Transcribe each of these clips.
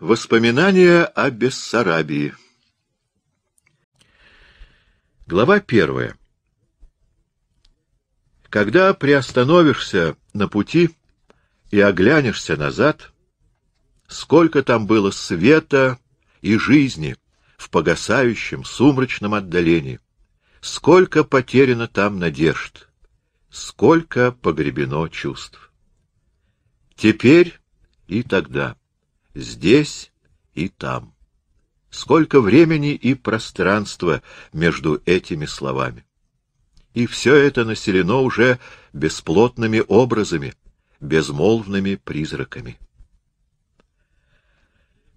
Воспоминания о Бессарабии Глава первая Когда приостановишься на пути и оглянешься назад, сколько там было света и жизни в погасающем сумрачном отдалении, сколько потеряно там надежд, сколько погребено чувств. Теперь и тогда — здесь и там. Сколько времени и пространства между этими словами. И все это населено уже бесплотными образами, безмолвными призраками.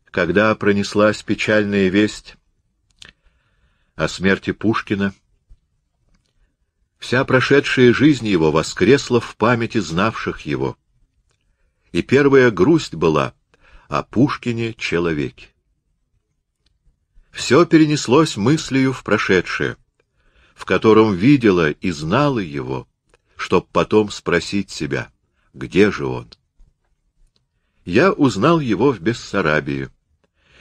Когда пронеслась печальная весть о смерти Пушкина, вся прошедшая жизнь его воскресла в памяти знавших его. И первая грусть была — о Пушкине-человеке. Все перенеслось мыслью в прошедшее, в котором видела и знала его, чтоб потом спросить себя, где же он. Я узнал его в Бессарабии,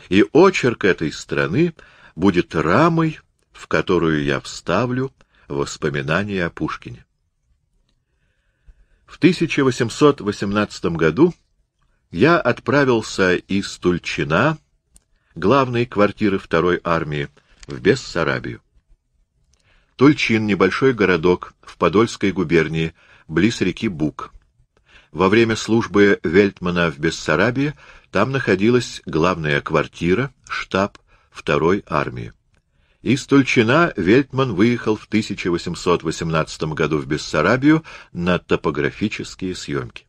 и очерк этой страны будет рамой, в которую я вставлю воспоминания о Пушкине. В 1818 году я отправился из Тульчина, главной квартиры второй армии, в Бессарабию. Тульчин — небольшой городок в Подольской губернии, близ реки Бук. Во время службы Вельтмана в Бессарабии там находилась главная квартира, штаб второй армии. Из Тульчина Вельтман выехал в 1818 году в Бессарабию на топографические съемки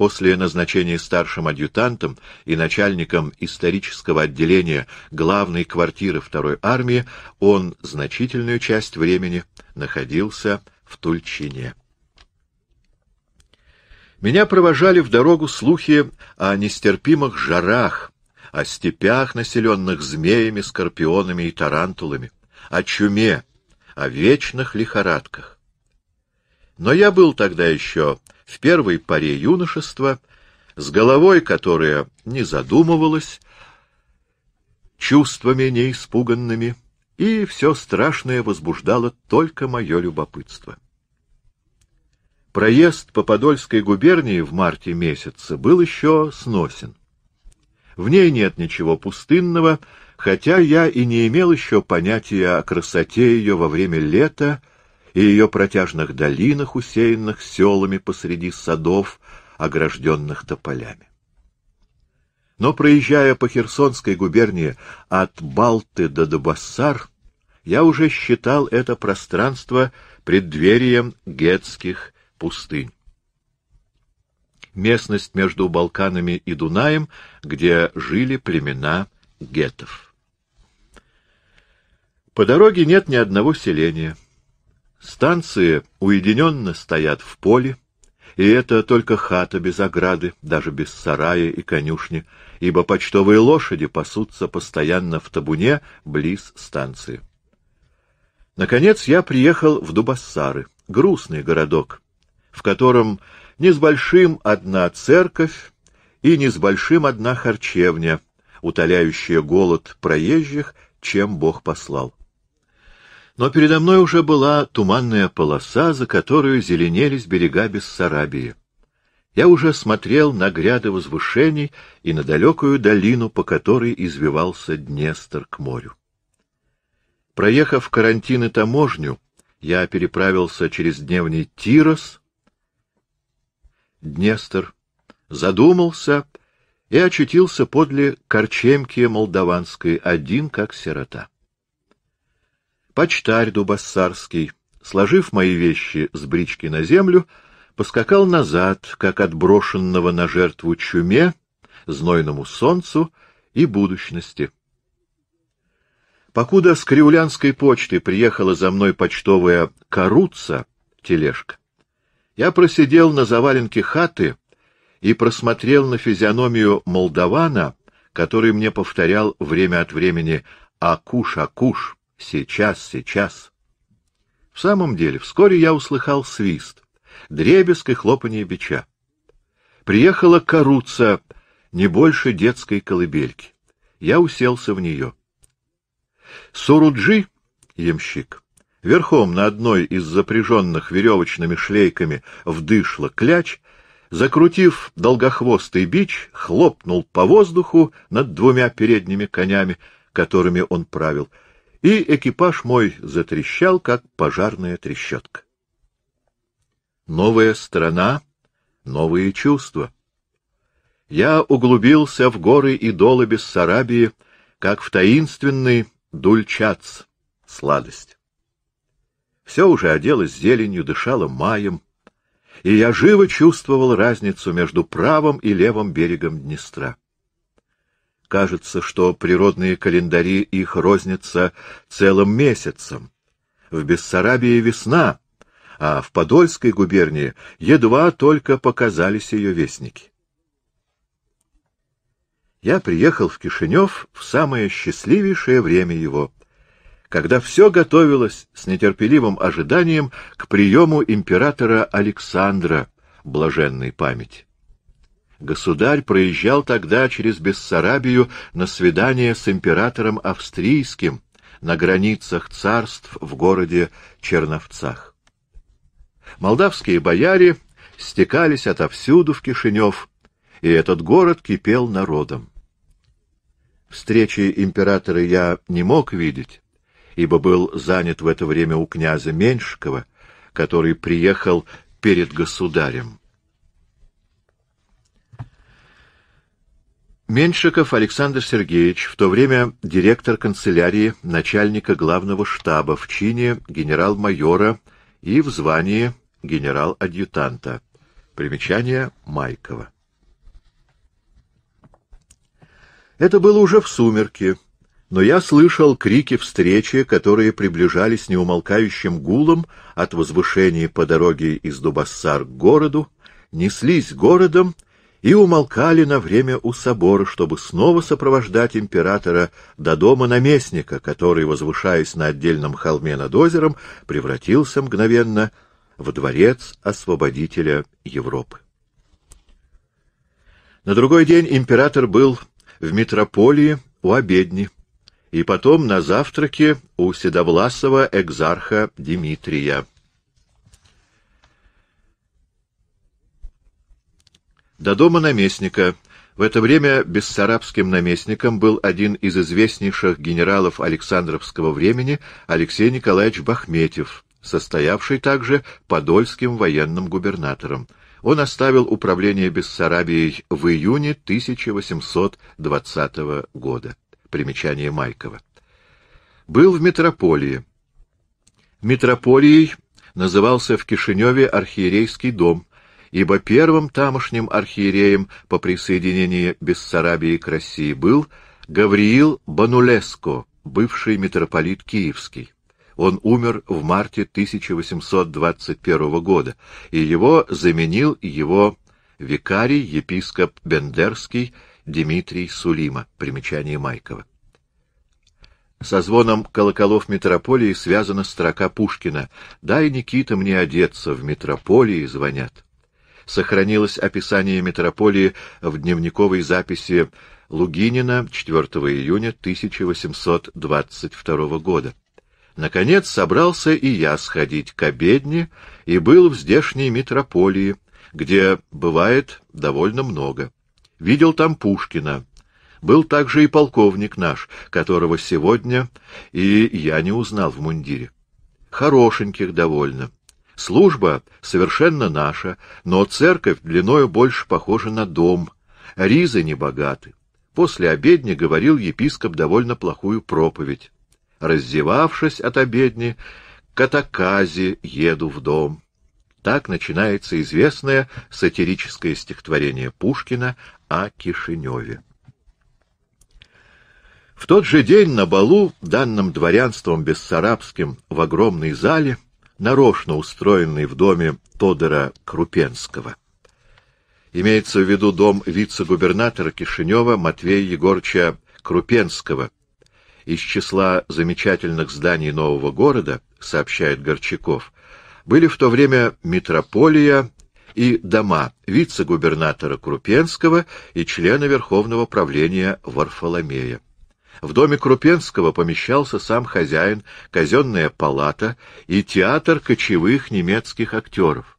после назначения старшим адъютантом и начальником исторического отделения главной квартиры второй армии, он значительную часть времени находился в Тульчине. Меня провожали в дорогу слухи о нестерпимых жарах, о степях, населенных змеями, скорпионами и тарантулами, о чуме, о вечных лихорадках. Но я был тогда еще в первой паре юношества, с головой, которая не задумывалась, чувствами неиспуганными, и все страшное возбуждало только мое любопытство. Проезд по Подольской губернии в марте месяце был еще сносен. В ней нет ничего пустынного, хотя я и не имел еще понятия о красоте ее во время лета и ее протяжных долинах, усеянных селами посреди садов, огражденных тополями. Но, проезжая по Херсонской губернии от Балты до Добассар, я уже считал это пространство преддверием гетских пустынь. Местность между Балканами и Дунаем, где жили племена гетов. По дороге нет ни одного селения — Станции уединенно стоят в поле, и это только хата без ограды, даже без сарая и конюшни, ибо почтовые лошади пасутся постоянно в табуне близ станции. Наконец я приехал в Дубассары, грустный городок, в котором не с большим одна церковь и не с большим одна харчевня, утоляющая голод проезжих, чем Бог послал. Но передо мной уже была туманная полоса, за которую зеленелись берега Бессарабии. Я уже смотрел на гряды возвышений и на далекую долину, по которой извивался Днестр к морю. Проехав карантин и таможню, я переправился через дневный Тирос, Днестр, задумался и очутился подле корчемки молдаванской, один как сирота. Почтарь Дубассарский, сложив мои вещи с брички на землю, поскакал назад, как отброшенного на жертву чуме, знойному солнцу и будущности. Покуда с Кривлянской почты приехала за мной почтовая «Каруца» тележка, я просидел на заваленке хаты и просмотрел на физиономию молдавана, который мне повторял время от времени «Акуш, Акуш». Сейчас, сейчас. В самом деле, вскоре я услыхал свист, дребезг и хлопанье бича. Приехала коруца, не больше детской колыбельки. Я уселся в нее. Суруджи, ямщик, верхом на одной из запряженных веревочными шлейками вдышла кляч, закрутив долгохвостый бич, хлопнул по воздуху над двумя передними конями, которыми он правил — и экипаж мой затрещал, как пожарная трещотка. Новая страна, новые чувства. Я углубился в горы и долы Бессарабии, как в таинственный дульчац, сладость. Все уже оделось зеленью, дышало маем, и я живо чувствовал разницу между правым и левым берегом Днестра. Кажется, что природные календари их рознятся целым месяцем. В Бессарабии весна, а в Подольской губернии едва только показались ее вестники. Я приехал в Кишинев в самое счастливейшее время его, когда все готовилось с нетерпеливым ожиданием к приему императора Александра блаженной памяти. Государь проезжал тогда через Бессарабию на свидание с императором австрийским на границах царств в городе Черновцах. Молдавские бояре стекались отовсюду в Кишинев, и этот город кипел народом. Встречи императора я не мог видеть, ибо был занят в это время у князя Меньшикова, который приехал перед государем. Меншиков Александр Сергеевич, в то время директор канцелярии начальника главного штаба в чине генерал-майора и в звании генерал-адъютанта. Примечание Майкова. Это было уже в сумерки, но я слышал крики встречи, которые приближались неумолкающим гулом от возвышений по дороге из Дубассар к городу, неслись городом и и умолкали на время у собора, чтобы снова сопровождать императора до дома наместника, который, возвышаясь на отдельном холме над озером, превратился мгновенно в дворец освободителя Европы. На другой день император был в Митрополии у обедни, и потом на завтраке у седовласого экзарха Дмитрия. До дома наместника. В это время бессарабским наместником был один из известнейших генералов Александровского времени Алексей Николаевич Бахметьев, состоявший также подольским военным губернатором. Он оставил управление Бессарабией в июне 1820 года. Примечание Майкова. Был в метрополии. Метрополией назывался в Кишиневе архиерейский дом – ибо первым тамошним архиереем по присоединении Бессарабии к России был Гавриил Банулеско, бывший митрополит Киевский. Он умер в марте 1821 года, и его заменил его викарий епископ Бендерский Дмитрий Сулима. Примечание Майкова. Со звоном колоколов митрополии связана строка Пушкина «Дай, Никита, мне одеться, в митрополии звонят» сохранилось описание метрополии в дневниковой записи Лугинина 4 июня 1822 года. Наконец собрался и я сходить к обедне и был в здешней митрополии, где бывает довольно много. Видел там Пушкина. Был также и полковник наш, которого сегодня и я не узнал в мундире. Хорошеньких довольно. Служба совершенно наша, но церковь длиною больше похожа на дом. Ризы не богаты. После обедни говорил епископ довольно плохую проповедь. Раздевавшись от обедни, к Атаказе еду в дом. Так начинается известное сатирическое стихотворение Пушкина о Кишиневе. В тот же день на балу, данным дворянством бессарабским в огромной зале, нарочно устроенный в доме Тодора Крупенского. Имеется в виду дом вице-губернатора Кишинева Матвея Егорча Крупенского. Из числа замечательных зданий нового города, сообщает Горчаков, были в то время метрополия и дома вице-губернатора Крупенского и члена Верховного правления Варфоломея. В доме Крупенского помещался сам хозяин, казенная палата и театр кочевых немецких актеров.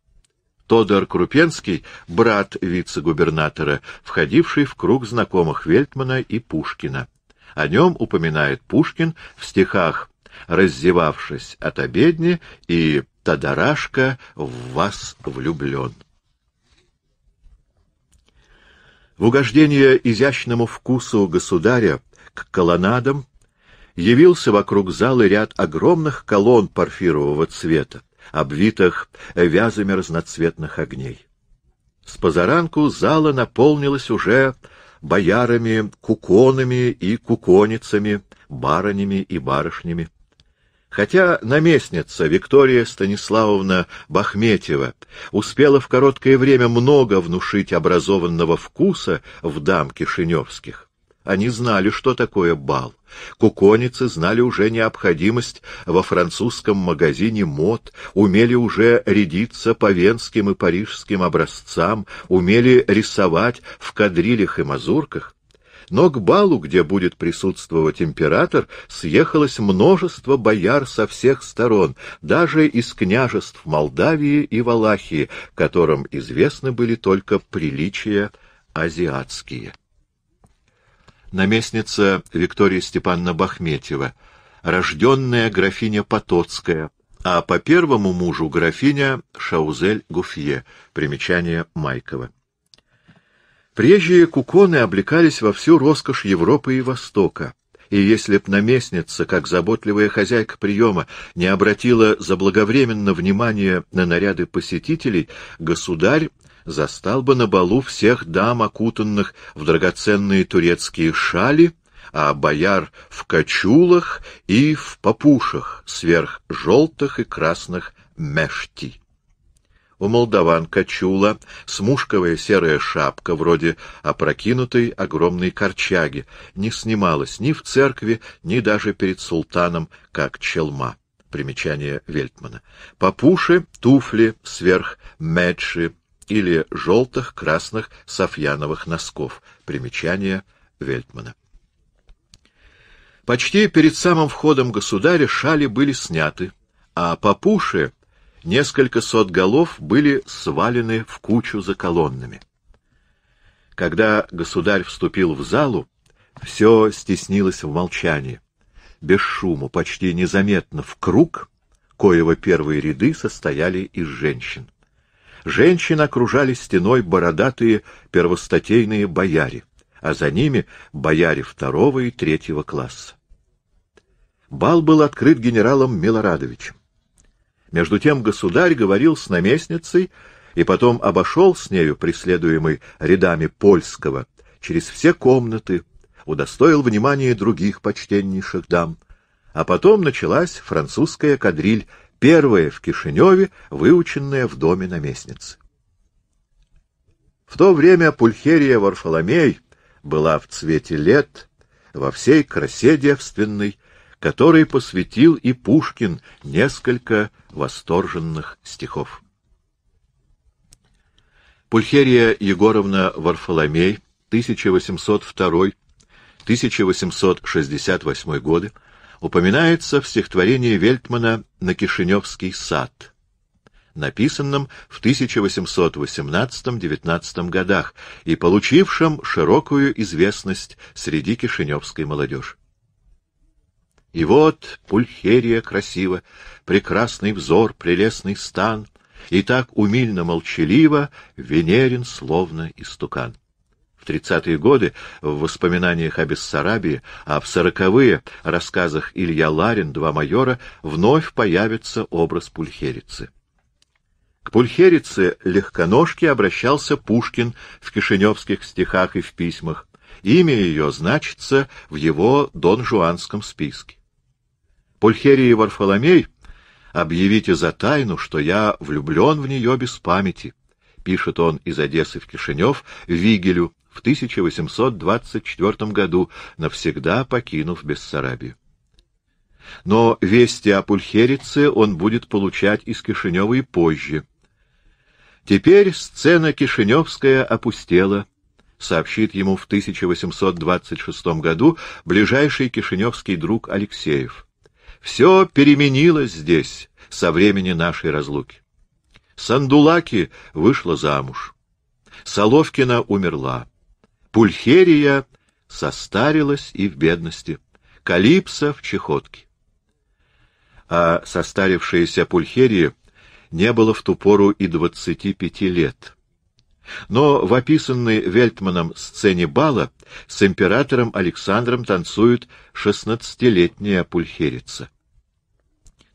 Тодор Крупенский, брат вице-губернатора, входивший в круг знакомых Вельтмана и Пушкина. О нем упоминает Пушкин в стихах «Раздевавшись от обедни» и «Тодорашка в вас влюблен». В угождение изящному вкусу государя к колоннадам, явился вокруг зала ряд огромных колонн порфирового цвета, обвитых вязами разноцветных огней. С позаранку зала наполнилось уже боярами, куконами и куконицами, баронями и барышнями. Хотя наместница Виктория Станиславовна Бахметьева успела в короткое время много внушить образованного вкуса в дам кишиневских, они знали, что такое бал. Куконицы знали уже необходимость во французском магазине мод, умели уже рядиться по венским и парижским образцам, умели рисовать в кадрилях и мазурках. Но к балу, где будет присутствовать император, съехалось множество бояр со всех сторон, даже из княжеств Молдавии и Валахии, которым известны были только приличия азиатские наместница Виктория Степановна Бахметьева, рожденная графиня Потоцкая, а по первому мужу графиня Шаузель Гуфье, примечание Майкова. Прежние куконы облекались во всю роскошь Европы и Востока, и если б наместница, как заботливая хозяйка приема, не обратила заблаговременно внимания на наряды посетителей, государь застал бы на балу всех дам, окутанных в драгоценные турецкие шали, а бояр в кочулах и в попушах сверх желтых и красных мешти. У молдаван качула, смушковая серая шапка, вроде опрокинутой огромной корчаги, не снималась ни в церкви, ни даже перед султаном, как челма. Примечание Вельтмана. Папуши, туфли, сверх медши, или желтых, красных, софьяновых носков. Примечание Вельтмана. Почти перед самым входом государя шали были сняты, а попуши, несколько сот голов, были свалены в кучу за колоннами. Когда государь вступил в залу, все стеснилось в молчании. Без шума, почти незаметно, в круг, коего первые ряды состояли из женщин. Женщин окружали стеной бородатые первостатейные бояре, а за ними бояре второго и третьего класса. Бал был открыт генералом Милорадовичем. Между тем государь говорил с наместницей и потом обошел с нею, преследуемый рядами польского, через все комнаты, удостоил внимания других почтеннейших дам. А потом началась французская кадриль первая в Кишиневе, выученная в доме наместницы. В то время Пульхерия Варфоломей была в цвете лет, во всей красе девственной, которой посвятил и Пушкин несколько восторженных стихов. Пульхерия Егоровна Варфоломей, 1802-1868 годы, упоминается в стихотворении Вельтмана «На Кишиневский сад», написанном в 1818-19 годах и получившем широкую известность среди кишиневской молодежи. И вот пульхерия красива, прекрасный взор, прелестный стан, и так умильно-молчаливо Венерин словно истукан. В тридцатые годы в воспоминаниях о Бессарабии, а в сороковые рассказах Илья Ларин «Два майора» вновь появится образ пульхерицы. К пульхерице легконожке обращался Пушкин в кишиневских стихах и в письмах. Имя ее значится в его дон-жуанском списке. Пульхерии Варфоломей «Объявите за тайну, что я влюблен в нее без памяти», — пишет он из Одессы в Кишинев Вигелю в 1824 году, навсегда покинув Бессарабию. Но вести о Пульхерице он будет получать из Кишинева и позже. Теперь сцена кишиневская опустела, сообщит ему в 1826 году ближайший кишиневский друг Алексеев. Все переменилось здесь со времени нашей разлуки. Сандулаки вышла замуж. Соловкина умерла. Пульхерия состарилась и в бедности, Калипсо в чехотке. А состарившаяся Пульхерия не было в ту пору и двадцати пяти лет. Но в описанной Вельтманом сцене бала с императором Александром танцует шестнадцатилетняя пульхерица.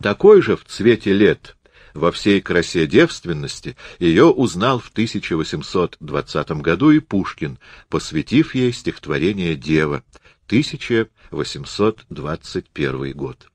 Такой же в цвете лет во всей красе девственности ее узнал в 1820 году и Пушкин, посвятив ей стихотворение «Дева», 1821 год.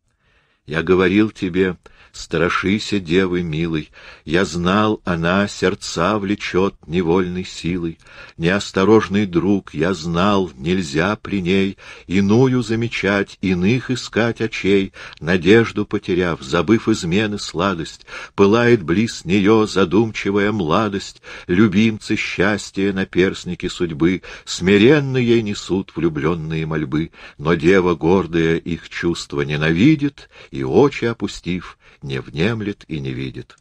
Я говорил тебе, страшися, девы милой, Я знал, она сердца влечет невольной силой. Неосторожный друг, я знал, нельзя при ней Иную замечать, иных искать очей, Надежду потеряв, забыв измены сладость, Пылает близ нее задумчивая младость, Любимцы счастья перстнике судьбы, Смиренно ей несут влюбленные мольбы, Но дева гордая их чувства ненавидит и очи опустив, не внемлет и не видит.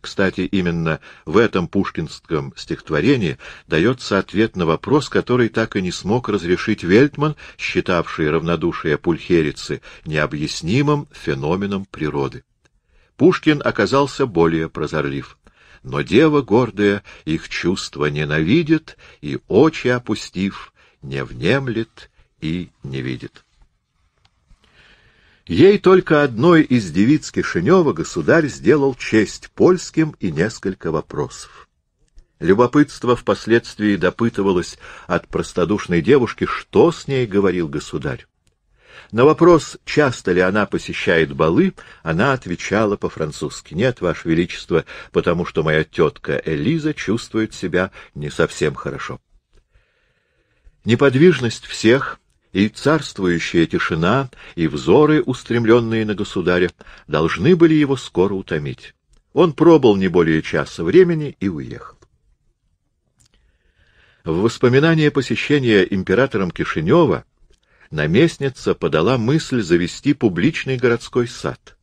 Кстати, именно в этом пушкинском стихотворении дается ответ на вопрос, который так и не смог разрешить Вельтман, считавший равнодушие пульхерицы необъяснимым феноменом природы. Пушкин оказался более прозорлив. Но дева гордая их чувства ненавидит и, очи опустив, не внемлет и не видит. Ей только одной из девиц Кишинева государь сделал честь польским и несколько вопросов. Любопытство впоследствии допытывалось от простодушной девушки, что с ней говорил государь. На вопрос, часто ли она посещает балы, она отвечала по-французски. «Нет, Ваше Величество, потому что моя тетка Элиза чувствует себя не совсем хорошо». Неподвижность всех, и царствующая тишина, и взоры, устремленные на государя, должны были его скоро утомить. Он пробыл не более часа времени и уехал. В воспоминание посещения императором Кишинева наместница подала мысль завести публичный городской сад.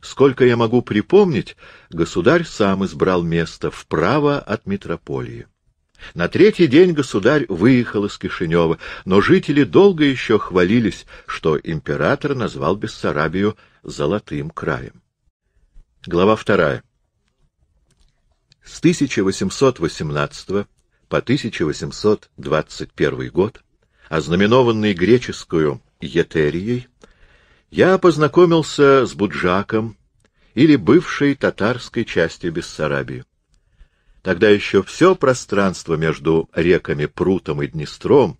Сколько я могу припомнить, государь сам избрал место вправо от метрополии. На третий день государь выехал из Кишинева, но жители долго еще хвалились, что император назвал Бессарабию «золотым краем». Глава вторая. С 1818 по 1821 год, ознаменованный греческую Етерией, я познакомился с Буджаком или бывшей татарской частью Бессарабии. Тогда еще все пространство между реками Прутом и Днестром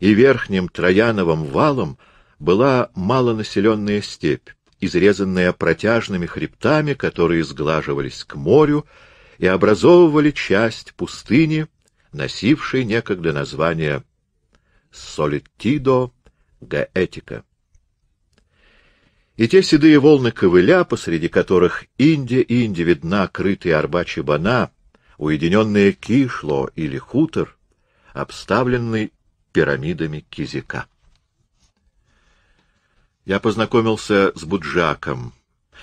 и верхним Трояновым валом была малонаселенная степь, изрезанная протяжными хребтами, которые сглаживались к морю и образовывали часть пустыни, носившей некогда название Солитидо Гаэтика. И те седые волны ковыля, посреди которых Индия и Индия видна крытые арбачи бана, уединенное кишло или хутор, обставленный пирамидами кизика. Я познакомился с Буджаком.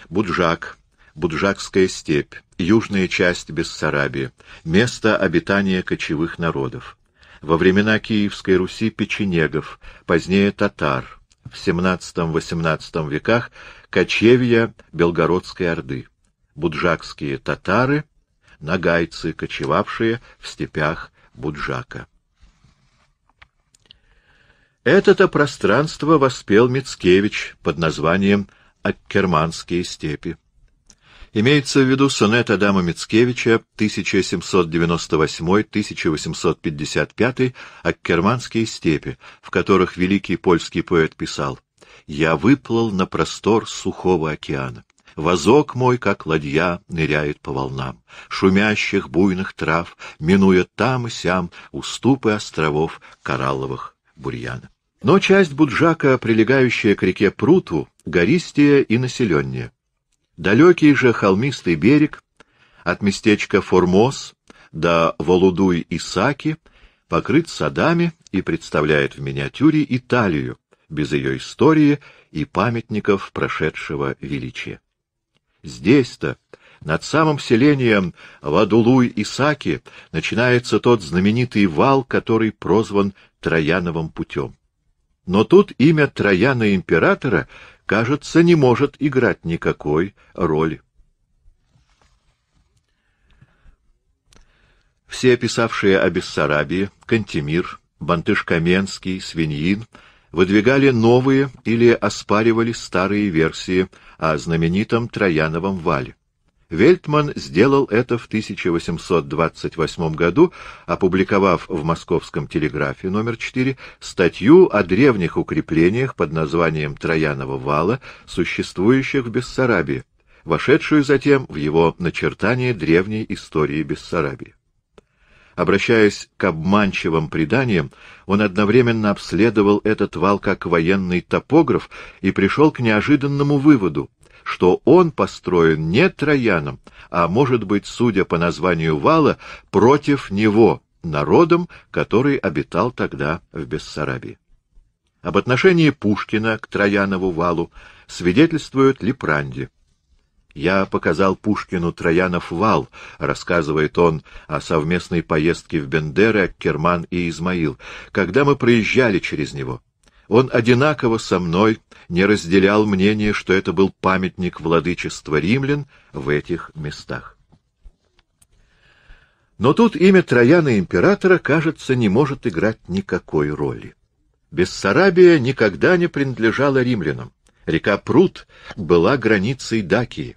Буджак, Буджакская степь, южная часть Бессарабии, место обитания кочевых народов. Во времена Киевской Руси печенегов, позднее татар, в XVII-XVIII веках кочевья Белгородской Орды. Буджакские татары — нагайцы, кочевавшие в степях Буджака. Это-то пространство воспел Мицкевич под названием «Аккерманские степи». Имеется в виду сонет Адама Мицкевича 1798-1855 «Аккерманские степи», в которых великий польский поэт писал «Я выплыл на простор сухого океана». Возок мой, как ладья, ныряет по волнам, шумящих буйных трав, минуя там и сям уступы островов коралловых бурьяна. Но часть Буджака, прилегающая к реке Пруту, гористее и населеннее. Далекий же холмистый берег от местечка Формоз до Волудуй-Исаки покрыт садами и представляет в миниатюре Италию без ее истории и памятников прошедшего величия. Здесь-то, над самым селением Вадулуй-Исаки, начинается тот знаменитый вал, который прозван Трояновым путем. Но тут имя Трояна императора, кажется, не может играть никакой роли. Все писавшие о Бессарабии, Кантемир, Бантыш-Каменский, Свиньин — выдвигали новые или оспаривали старые версии о знаменитом Трояновом вале. Вельтман сделал это в 1828 году, опубликовав в Московском телеграфе номер 4 статью о древних укреплениях под названием Троянова вала, существующих в Бессарабии, вошедшую затем в его начертание древней истории Бессарабии. Обращаясь к обманчивым преданиям, он одновременно обследовал этот вал как военный топограф и пришел к неожиданному выводу, что он построен не Трояном, а, может быть, судя по названию вала, против него, народом, который обитал тогда в Бессарабии. Об отношении Пушкина к Троянову валу свидетельствует Лепранди. Я показал Пушкину Троянов вал, рассказывает он о совместной поездке в Бендеры, Керман и Измаил, когда мы проезжали через него. Он одинаково со мной не разделял мнение, что это был памятник владычества римлян в этих местах. Но тут имя Трояна императора, кажется, не может играть никакой роли. Бессарабия никогда не принадлежала римлянам. Река Прут была границей Дакии.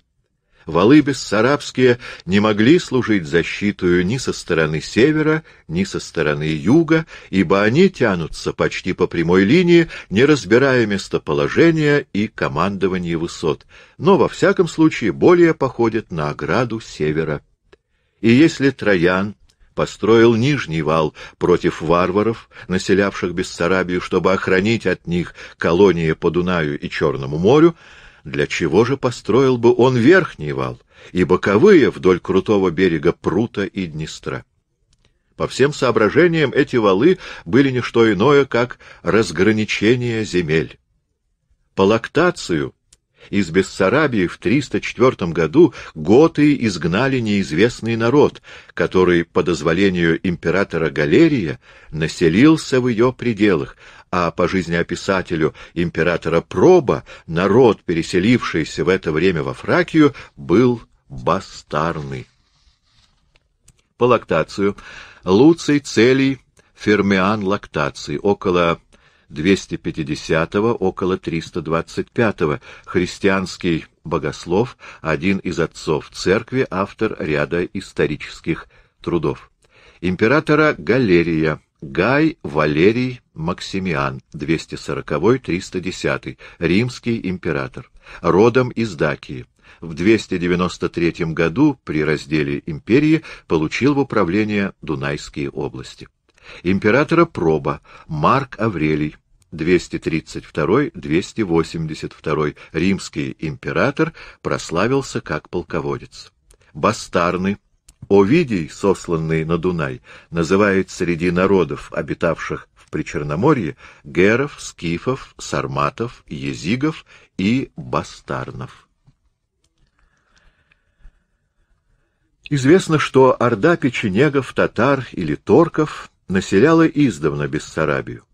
Валы бессарабские не могли служить защитою ни со стороны севера, ни со стороны юга, ибо они тянутся почти по прямой линии, не разбирая местоположения и командования высот, но во всяком случае более походят на ограду севера. И если Троян построил нижний вал против варваров, населявших Бессарабию, чтобы охранить от них колонии по Дунаю и Черному морю, для чего же построил бы он верхний вал и боковые вдоль крутого берега Прута и Днестра? По всем соображениям эти валы были не что иное, как разграничение земель. По лактацию из Бессарабии в 304 году готы изгнали неизвестный народ, который, по дозволению императора Галерия, населился в ее пределах, а по жизнеописателю императора Проба народ, переселившийся в это время во Фракию, был бастарный. По лактацию Луций Целий Фермиан лактации около 250-го, около 325-го, христианский богослов, один из отцов церкви, автор ряда исторических трудов. Императора Галерия Гай Валерий Максимиан, 240-310, римский император, родом из Дакии. В 293 году при разделе империи получил в управление Дунайские области. Императора Проба, Марк Аврелий, 232-282, римский император, прославился как полководец. Бастарны, Овидий, сосланный на Дунай, называет среди народов, обитавших в Причерноморье, геров, скифов, сарматов, езигов и бастарнов. Известно, что орда печенегов, татар или торков населяла издавна Бессарабию.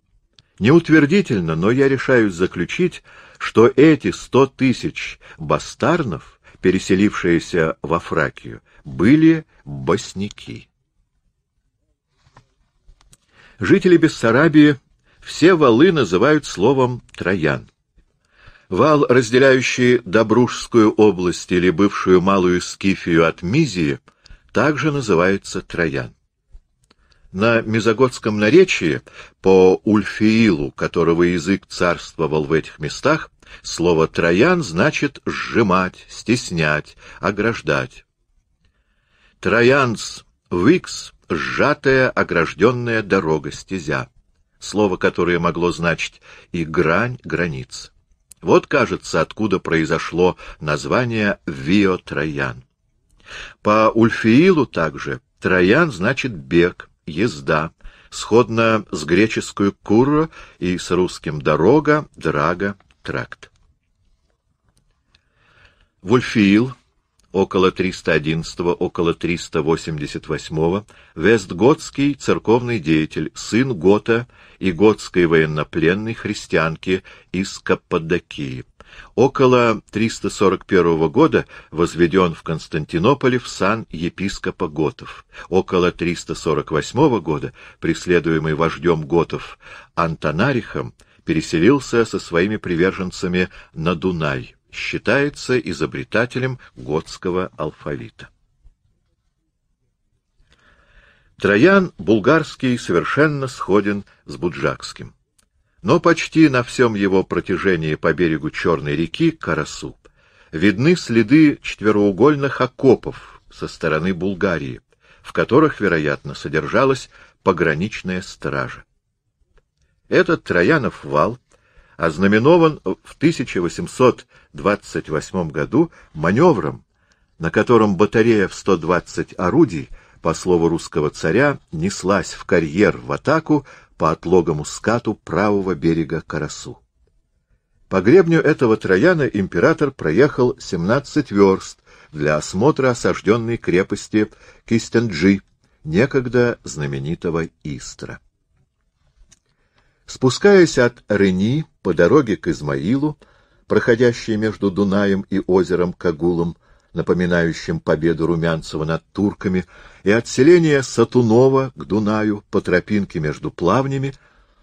Неутвердительно, но я решаюсь заключить, что эти сто тысяч бастарнов, переселившиеся во Фракию, были босняки. Жители Бессарабии все валы называют словом «троян». Вал, разделяющий Добружскую область или бывшую Малую Скифию от Мизии, также называется Троян. На мезоготском наречии по Ульфиилу, которого язык царствовал в этих местах, слово «троян» значит «сжимать», «стеснять», «ограждать». Троянс Викс — сжатая, огражденная дорога, стезя, слово которое могло значить и грань, границ. Вот, кажется, откуда произошло название Вио Троян. По Ульфиилу также Троян значит бег, езда, сходно с греческую «курра» и с русским «дорога», «драга», «тракт». Вульфиил — около 311, около 388, вестготский церковный деятель, сын Гота и готской военнопленной христианки из Каппадокии. Около 341 года возведен в Константинополе в сан епископа Готов. Около 348 года, преследуемый вождем Готов Антонарихом, переселился со своими приверженцами на Дунай считается изобретателем готского алфавита. Троян Булгарский совершенно сходен с Буджакским. Но почти на всем его протяжении по берегу Черной реки Карасуб видны следы четвероугольных окопов со стороны Булгарии, в которых, вероятно, содержалась пограничная стража. Этот Троянов вал ознаменован в 1828 году маневром, на котором батарея в 120 орудий, по слову русского царя, неслась в карьер в атаку по отлогому скату правого берега Карасу. По гребню этого Трояна император проехал 17 верст для осмотра осажденной крепости Кистенджи, некогда знаменитого Истра. Спускаясь от Рени, по дороге к Измаилу, проходящей между Дунаем и озером Кагулом, напоминающим победу Румянцева над турками, и отселение селения Сатунова к Дунаю по тропинке между плавнями,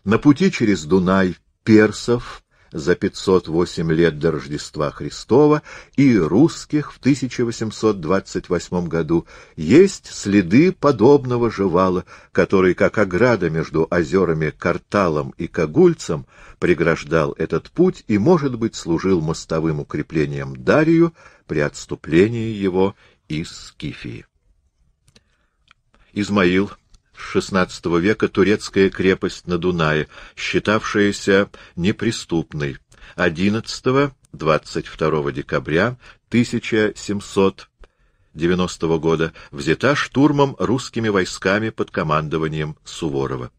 на пути через Дунай персов, за 508 лет до Рождества Христова и русских в 1828 году есть следы подобного жевала, который, как ограда между озерами Карталом и Кагульцем, преграждал этот путь и, может быть, служил мостовым укреплением Дарию при отступлении его из Скифии. Измаил с XVI века турецкая крепость на Дунае, считавшаяся неприступной, 11-22 декабря 1790 года взята штурмом русскими войсками под командованием Суворова.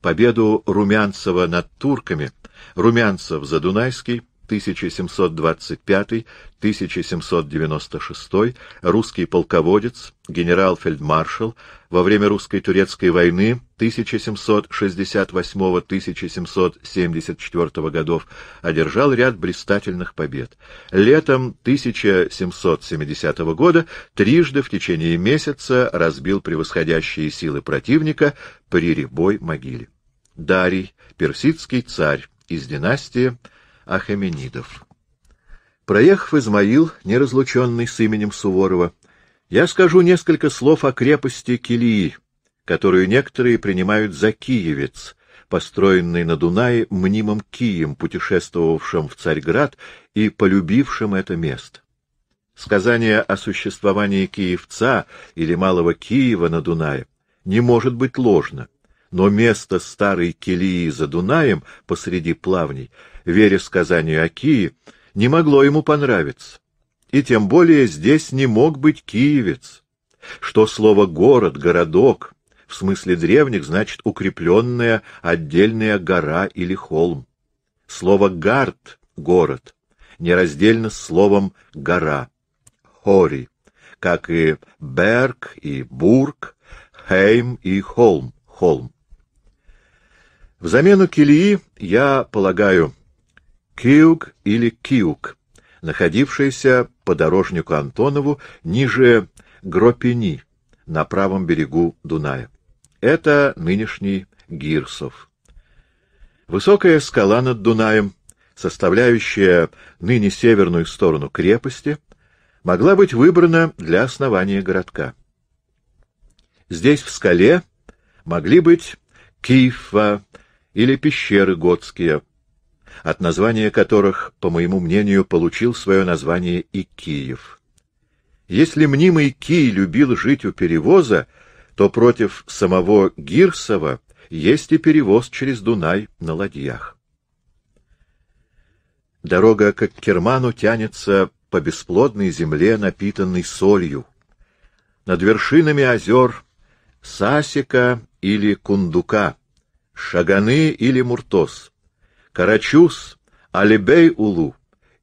Победу Румянцева над турками румянцев за Дунайский. 1725-1796, русский полководец, генерал-фельдмаршал, во время русско-турецкой войны 1768-1774 годов одержал ряд блистательных побед. Летом 1770 года трижды в течение месяца разбил превосходящие силы противника при Рябой могиле. Дарий, персидский царь из династии Ахаменидов. Проехав Измаил, неразлученный с именем Суворова, я скажу несколько слов о крепости Килии, которую некоторые принимают за Киевец, построенный на Дунае мнимым Кием, путешествовавшим в Царьград и полюбившим это место. Сказание о существовании Киевца или Малого Киева на Дунае не может быть ложно но место старой келии за Дунаем посреди плавней, веря сказанию о Кии, не могло ему понравиться. И тем более здесь не мог быть киевец. Что слово «город», «городок» в смысле древних значит укрепленная отдельная гора или холм. Слово «гард» — «город» нераздельно с словом «гора» — «хори», как и «берг» и «бург», «хейм» и «холм» — «холм». В замену килии я полагаю киук или киук, находившийся по дорожнику Антонову ниже Гропини, на правом берегу Дуная. Это нынешний Гирсов. Высокая скала над Дунаем, составляющая ныне северную сторону крепости, могла быть выбрана для основания городка. Здесь в скале могли быть Кифа, или пещеры готские, от названия которых, по моему мнению, получил свое название и Киев. Если мнимый Кий любил жить у перевоза, то против самого Гирсова есть и перевоз через Дунай на ладьях. Дорога к Керману тянется по бесплодной земле, напитанной солью. Над вершинами озер Сасика или Кундука — Шаганы или Муртос, Карачус, Алибей-Улу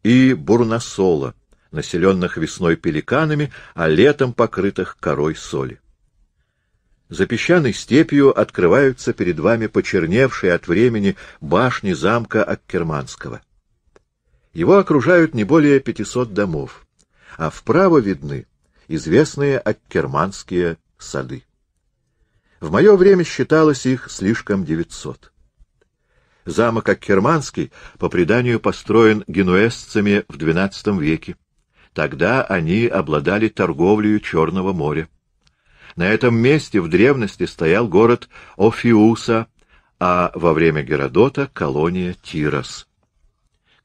и Бурнасола, населенных весной пеликанами, а летом покрытых корой соли. За песчаной степью открываются перед вами почерневшие от времени башни замка Аккерманского. Его окружают не более 500 домов, а вправо видны известные аккерманские сады. В мое время считалось их слишком 900. Замок Аккерманский по преданию построен генуэзцами в XII веке. Тогда они обладали торговлей Черного моря. На этом месте в древности стоял город Офиуса, а во время Геродота — колония Тирос.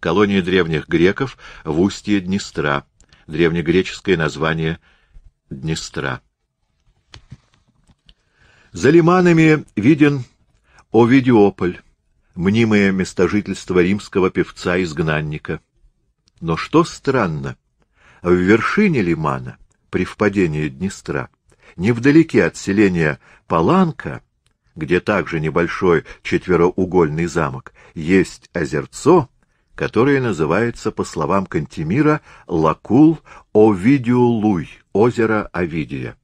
Колония древних греков в устье Днестра. Древнегреческое название Днестра. За лиманами виден Овидиополь, мнимое место жительства римского певца-изгнанника. Но что странно, в вершине лимана, при впадении Днестра, невдалеке от селения Паланка, где также небольшой четвероугольный замок, есть озерцо, которое называется, по словам Кантемира, Лакул Овидиулуй, озеро Овидия.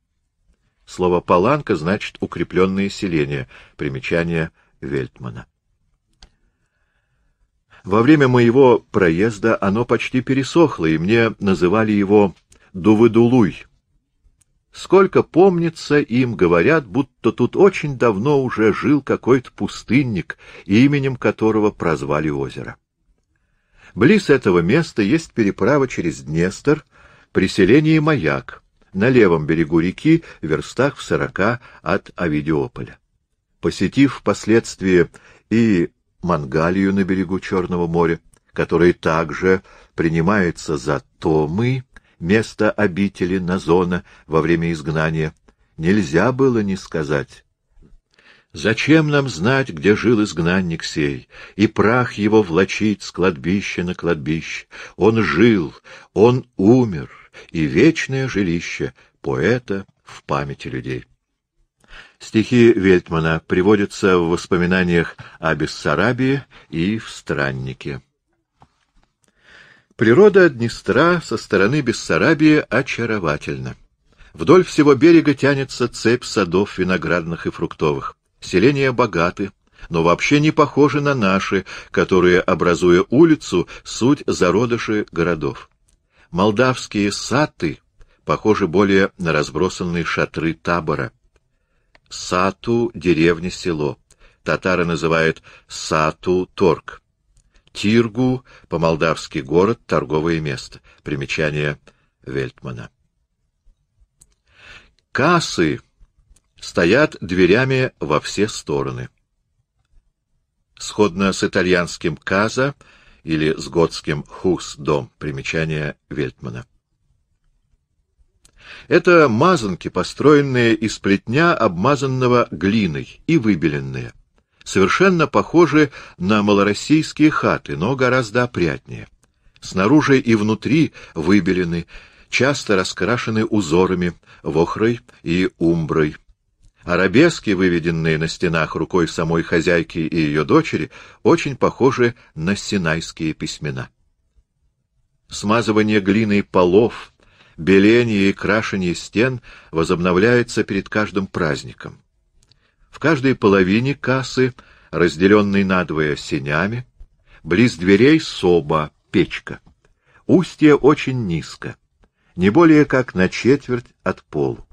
Слово «паланка» значит укрепленное селение. примечание Вельтмана. Во время моего проезда оно почти пересохло, и мне называли его Дувыдулуй. Сколько помнится, им говорят, будто тут очень давно уже жил какой-то пустынник, именем которого прозвали озеро. Близ этого места есть переправа через Днестр при селении Маяк, на левом берегу реки, верстах в сорока от Авидиополя. Посетив впоследствии и Мангалию на берегу Черного моря, который также принимается за Томы, место обители Назона во время изгнания, нельзя было не сказать. Зачем нам знать, где жил изгнанник сей, и прах его влачить с кладбища на кладбище? Он жил, он умер, и вечное жилище поэта в памяти людей. Стихи Вельтмана приводятся в воспоминаниях о Бессарабии и в «Страннике». Природа Днестра со стороны Бессарабии очаровательна. Вдоль всего берега тянется цепь садов виноградных и фруктовых. Селения богаты, но вообще не похожи на наши, которые, образуя улицу, суть зародыши городов. Молдавские саты похожи более на разбросанные шатры табора. Сату — деревня, село. Татары называют сату — торг. Тиргу — по-молдавски город, торговое место. Примечание Вельтмана. Кассы стоят дверями во все стороны. Сходно с итальянским «каза» — или с готским дом примечание Вельтмана. Это мазанки, построенные из плетня, обмазанного глиной, и выбеленные. Совершенно похожи на малороссийские хаты, но гораздо опрятнее. Снаружи и внутри выбелены, часто раскрашены узорами, вохрой и умброй. Арабески, выведенные на стенах рукой самой хозяйки и ее дочери, очень похожи на синайские письмена. Смазывание глиной полов, беление и крашение стен возобновляется перед каждым праздником. В каждой половине кассы, разделенной надвое синями, близ дверей соба, печка. Устье очень низко, не более как на четверть от полу.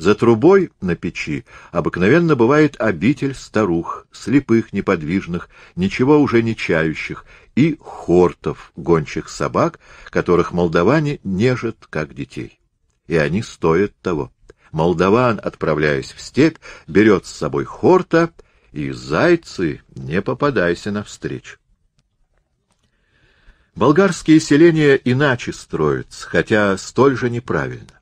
За трубой на печи обыкновенно бывает обитель старух, слепых, неподвижных, ничего уже не чающих, и хортов, гончих собак, которых молдаване нежат, как детей. И они стоят того. Молдаван, отправляясь в степь, берет с собой хорта, и зайцы не попадайся навстречу. Болгарские селения иначе строятся, хотя столь же неправильно.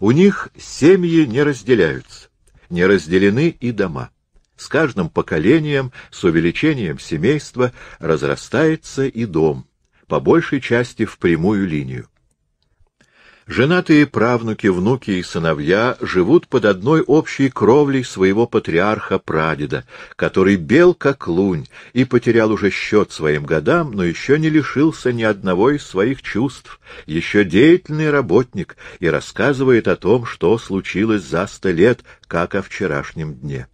У них семьи не разделяются, не разделены и дома. С каждым поколением, с увеличением семейства разрастается и дом, по большей части в прямую линию. Женатые правнуки, внуки и сыновья живут под одной общей кровлей своего патриарха-прадеда, который бел как лунь и потерял уже счет своим годам, но еще не лишился ни одного из своих чувств, еще деятельный работник и рассказывает о том, что случилось за сто лет, как о вчерашнем дне.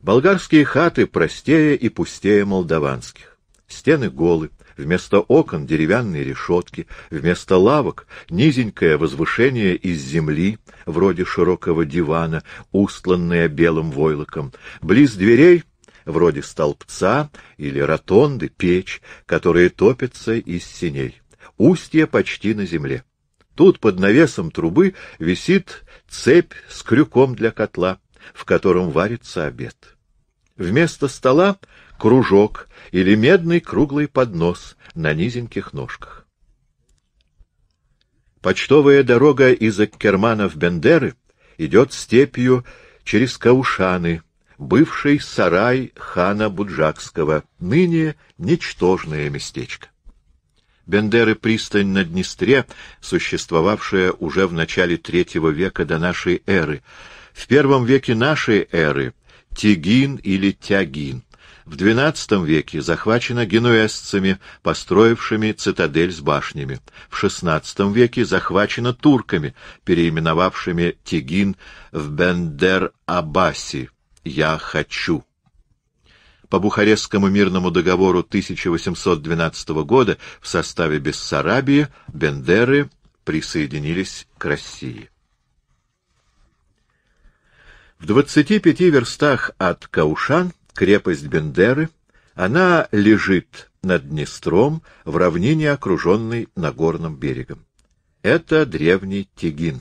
Болгарские хаты простее и пустее молдаванских. Стены голы, вместо окон деревянные решетки, вместо лавок низенькое возвышение из земли, вроде широкого дивана, устланное белым войлоком. Близ дверей вроде столбца или ротонды, печь, которые топятся из синей. Устье почти на земле. Тут под навесом трубы висит цепь с крюком для котла, в котором варится обед. Вместо стола — кружок или медный круглый поднос на низеньких ножках. Почтовая дорога из Аккермана в Бендеры идет степью через Каушаны, бывший сарай хана Буджакского, ныне ничтожное местечко. Бендеры — пристань на Днестре, существовавшая уже в начале третьего века до нашей эры. В первом веке нашей эры — Тегин или Тягин, в XII веке захвачена генуэзцами, построившими цитадель с башнями, в XVI веке захвачена турками, переименовавшими Тегин в Бендер-Абаси «Я хочу». По Бухарестскому мирному договору 1812 года в составе Бессарабии Бендеры присоединились к России. В 25 верстах от Каушан, крепость Бендеры, она лежит над Днестром в равнине, окруженной Нагорным берегом. Это древний Тегин.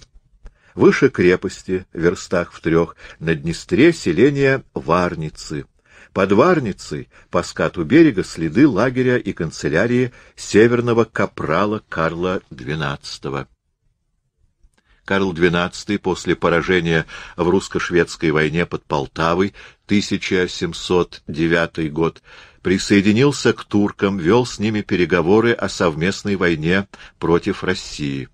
Выше крепости, в верстах в трех, на Днестре селение Варницы. Под Варницей по скату берега следы лагеря и канцелярии северного капрала Карла XII. Карл XII после поражения в русско-шведской войне под Полтавой 1709 год присоединился к туркам, вел с ними переговоры о совместной войне против России.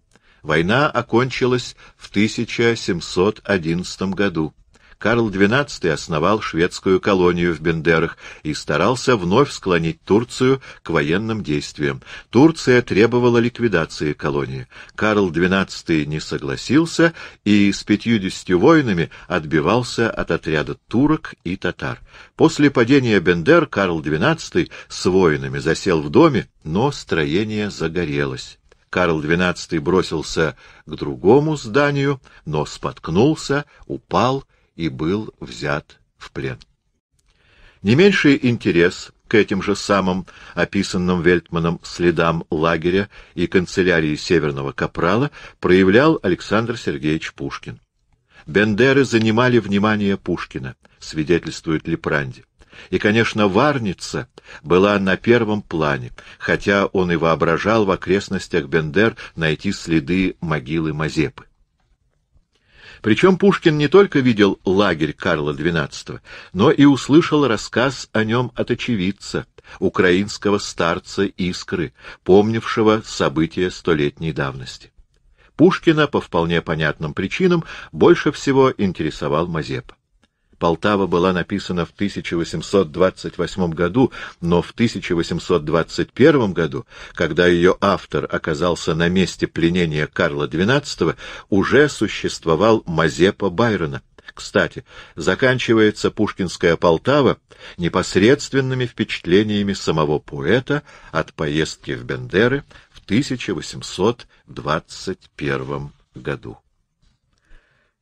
Война окончилась в 1711 году. Карл XII основал шведскую колонию в Бендерах и старался вновь склонить Турцию к военным действиям. Турция требовала ликвидации колонии. Карл XII не согласился и с пятьюдесятью воинами отбивался от отряда турок и татар. После падения Бендер Карл XII с воинами засел в доме, но строение загорелось. Карл XII бросился к другому зданию, но споткнулся, упал и и был взят в плен. Не меньший интерес к этим же самым описанным Вельтманом следам лагеря и канцелярии Северного Капрала проявлял Александр Сергеевич Пушкин. Бендеры занимали внимание Пушкина, свидетельствует Лепранди. И, конечно, Варница была на первом плане, хотя он и воображал в окрестностях Бендер найти следы могилы Мазепы. Причем Пушкин не только видел лагерь Карла XII, но и услышал рассказ о нем от очевидца, украинского старца Искры, помнившего события столетней давности. Пушкина по вполне понятным причинам больше всего интересовал Мазепа. Полтава была написана в 1828 году, но в 1821 году, когда ее автор оказался на месте пленения Карла XII, уже существовал Мазепа Байрона. Кстати, заканчивается пушкинская Полтава непосредственными впечатлениями самого поэта от поездки в Бендеры в 1821 году.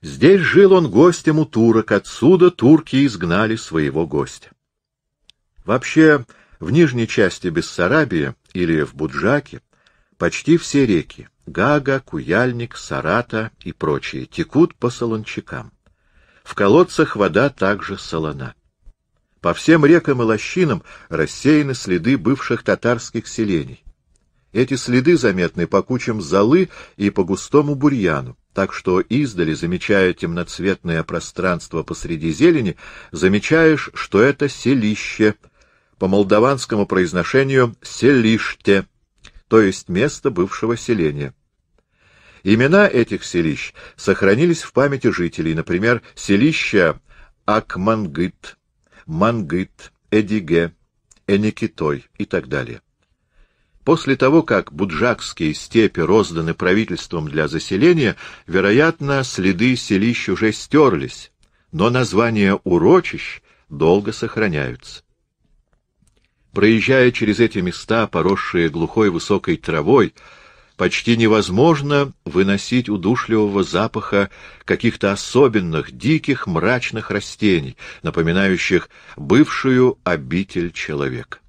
Здесь жил он гостем у турок, отсюда турки изгнали своего гостя. Вообще, в нижней части Бессарабии или в Буджаке почти все реки — Гага, Куяльник, Сарата и прочие — текут по солончакам. В колодцах вода также солона. По всем рекам и лощинам рассеяны следы бывших татарских селений. Эти следы заметны по кучам золы и по густому бурьяну так что издали, замечая темноцветное пространство посреди зелени, замечаешь, что это селище, по молдаванскому произношению «селиште», то есть место бывшего селения. Имена этих селищ сохранились в памяти жителей, например, селища Акмангыт, Мангыт, Эдиге, Эникитой и так далее. После того, как буджакские степи розданы правительством для заселения, вероятно, следы селищ уже стерлись, но названия урочищ долго сохраняются. Проезжая через эти места, поросшие глухой высокой травой, почти невозможно выносить удушливого запаха каких-то особенных, диких, мрачных растений, напоминающих бывшую обитель человека.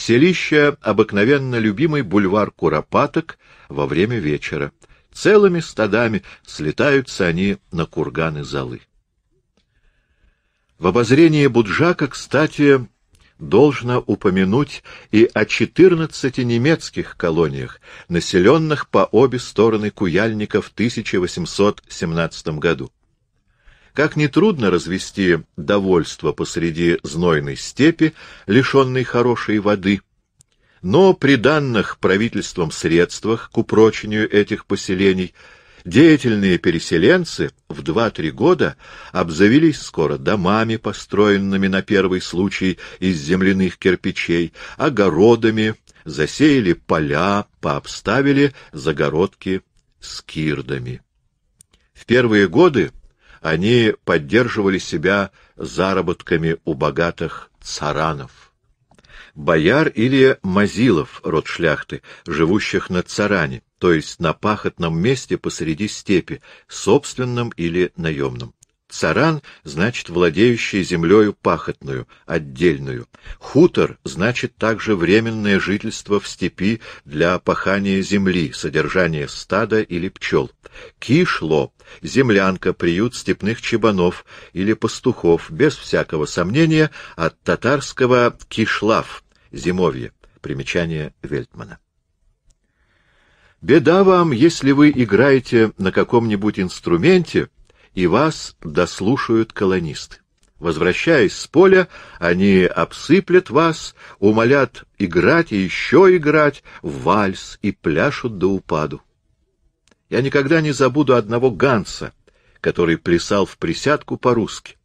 Селище обыкновенно любимый бульвар куропаток во время вечера. Целыми стадами слетаются они на курганы залы. В обозрении Буджака, кстати, должно упомянуть и о четырнадцати немецких колониях, населенных по обе стороны Куяльника в 1817 году. Как нетрудно развести довольство посреди знойной степи, лишенной хорошей воды, но при данных правительством средствах к упрочению этих поселений деятельные переселенцы в 2-3 года обзавелись скоро домами, построенными на первый случай из земляных кирпичей, огородами, засеяли поля, пообставили загородки с кирдами. В первые годы они поддерживали себя заработками у богатых царанов. Бояр или мазилов род шляхты, живущих на царане, то есть на пахотном месте посреди степи, собственном или наемном. Царан — значит владеющий землею пахотную, отдельную. Хутор — значит также временное жительство в степи для пахания земли, содержания стада или пчел. Кишло — землянка, приют степных чебанов или пастухов, без всякого сомнения, от татарского кишлав — зимовье. Примечание Вельтмана. Беда вам, если вы играете на каком-нибудь инструменте, и вас дослушают колонисты. Возвращаясь с поля, они обсыплят вас, умолят играть и еще играть в вальс и пляшут до упаду. Я никогда не забуду одного Ганса, который плясал в присядку по-русски.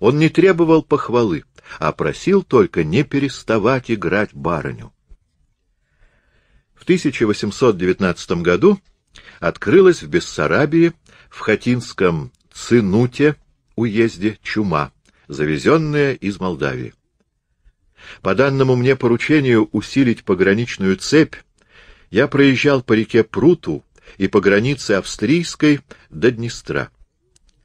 Он не требовал похвалы, а просил только не переставать играть барыню. В 1819 году открылась в Бессарабии в Хатинском Цинуте уезде чума, завезенная из Молдавии. По данному мне поручению усилить пограничную цепь, я проезжал по реке Пруту и по границе австрийской до Днестра.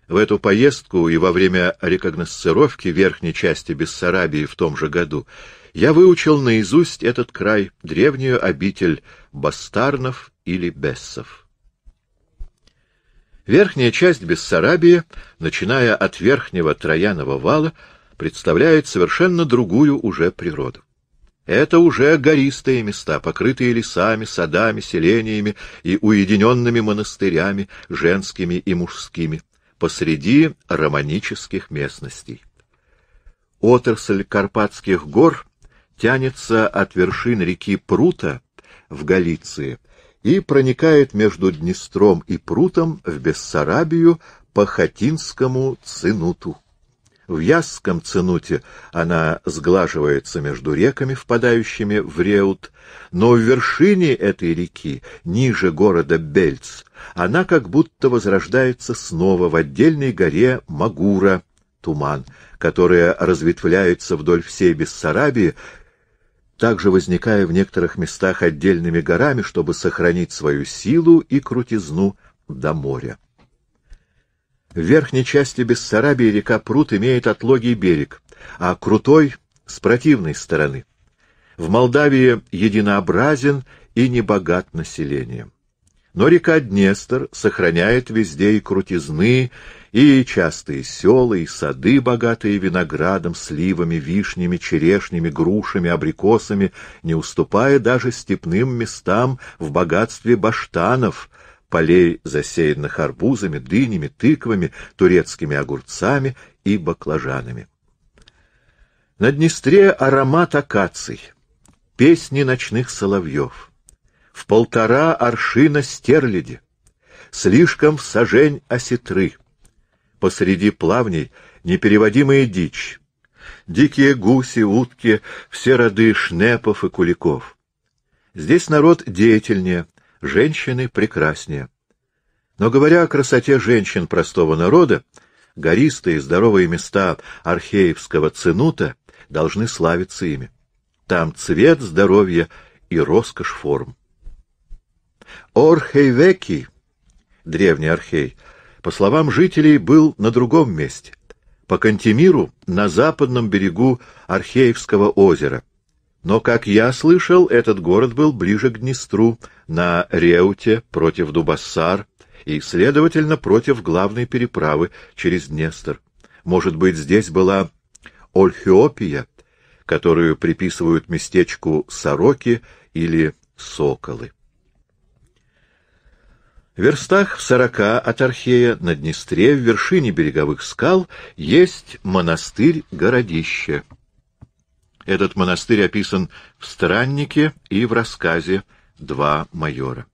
В эту поездку и во время рекогносцировки верхней части Бессарабии в том же году я выучил наизусть этот край, древнюю обитель бастарнов или бессов. Верхняя часть Бессарабии, начиная от верхнего Троянова вала, представляет совершенно другую уже природу. Это уже гористые места, покрытые лесами, садами, селениями и уединенными монастырями, женскими и мужскими, посреди романических местностей. Отрасль Карпатских гор тянется от вершин реки Прута в Галиции и проникает между Днестром и Прутом в Бессарабию по Хатинскому цинуту. В Ясском цинуте она сглаживается между реками, впадающими в Реут, но в вершине этой реки, ниже города Бельц, она как будто возрождается снова в отдельной горе Магура, туман, которая разветвляется вдоль всей Бессарабии также возникая в некоторых местах отдельными горами, чтобы сохранить свою силу и крутизну до моря. В верхней части Бессарабии река Прут имеет отлогий берег, а крутой — с противной стороны. В Молдавии единообразен и небогат населением. Но река Днестр сохраняет везде и крутизны, и частые села, и сады, богатые виноградом, сливами, вишнями, черешнями, грушами, абрикосами, не уступая даже степным местам в богатстве баштанов, полей, засеянных арбузами, дынями, тыквами, турецкими огурцами и баклажанами. На Днестре аромат акаций, песни ночных соловьев, в полтора аршина стерляди, слишком сажень осетры — посреди плавней непереводимая дичь. Дикие гуси, утки, все роды шнепов и куликов. Здесь народ деятельнее, женщины прекраснее. Но говоря о красоте женщин простого народа, гористые здоровые места археевского цинута должны славиться ими. Там цвет здоровья и роскошь форм. Орхейвеки, древний архей, — по словам жителей, был на другом месте, по Кантемиру, на западном берегу Археевского озера. Но, как я слышал, этот город был ближе к Днестру, на Реуте, против Дубассар и, следовательно, против главной переправы через Днестр. Может быть, здесь была Ольхиопия, которую приписывают местечку Сороки или Соколы верстах в сорока от Архея на Днестре в вершине береговых скал есть монастырь-городище. Этот монастырь описан в «Страннике» и в рассказе «Два майора».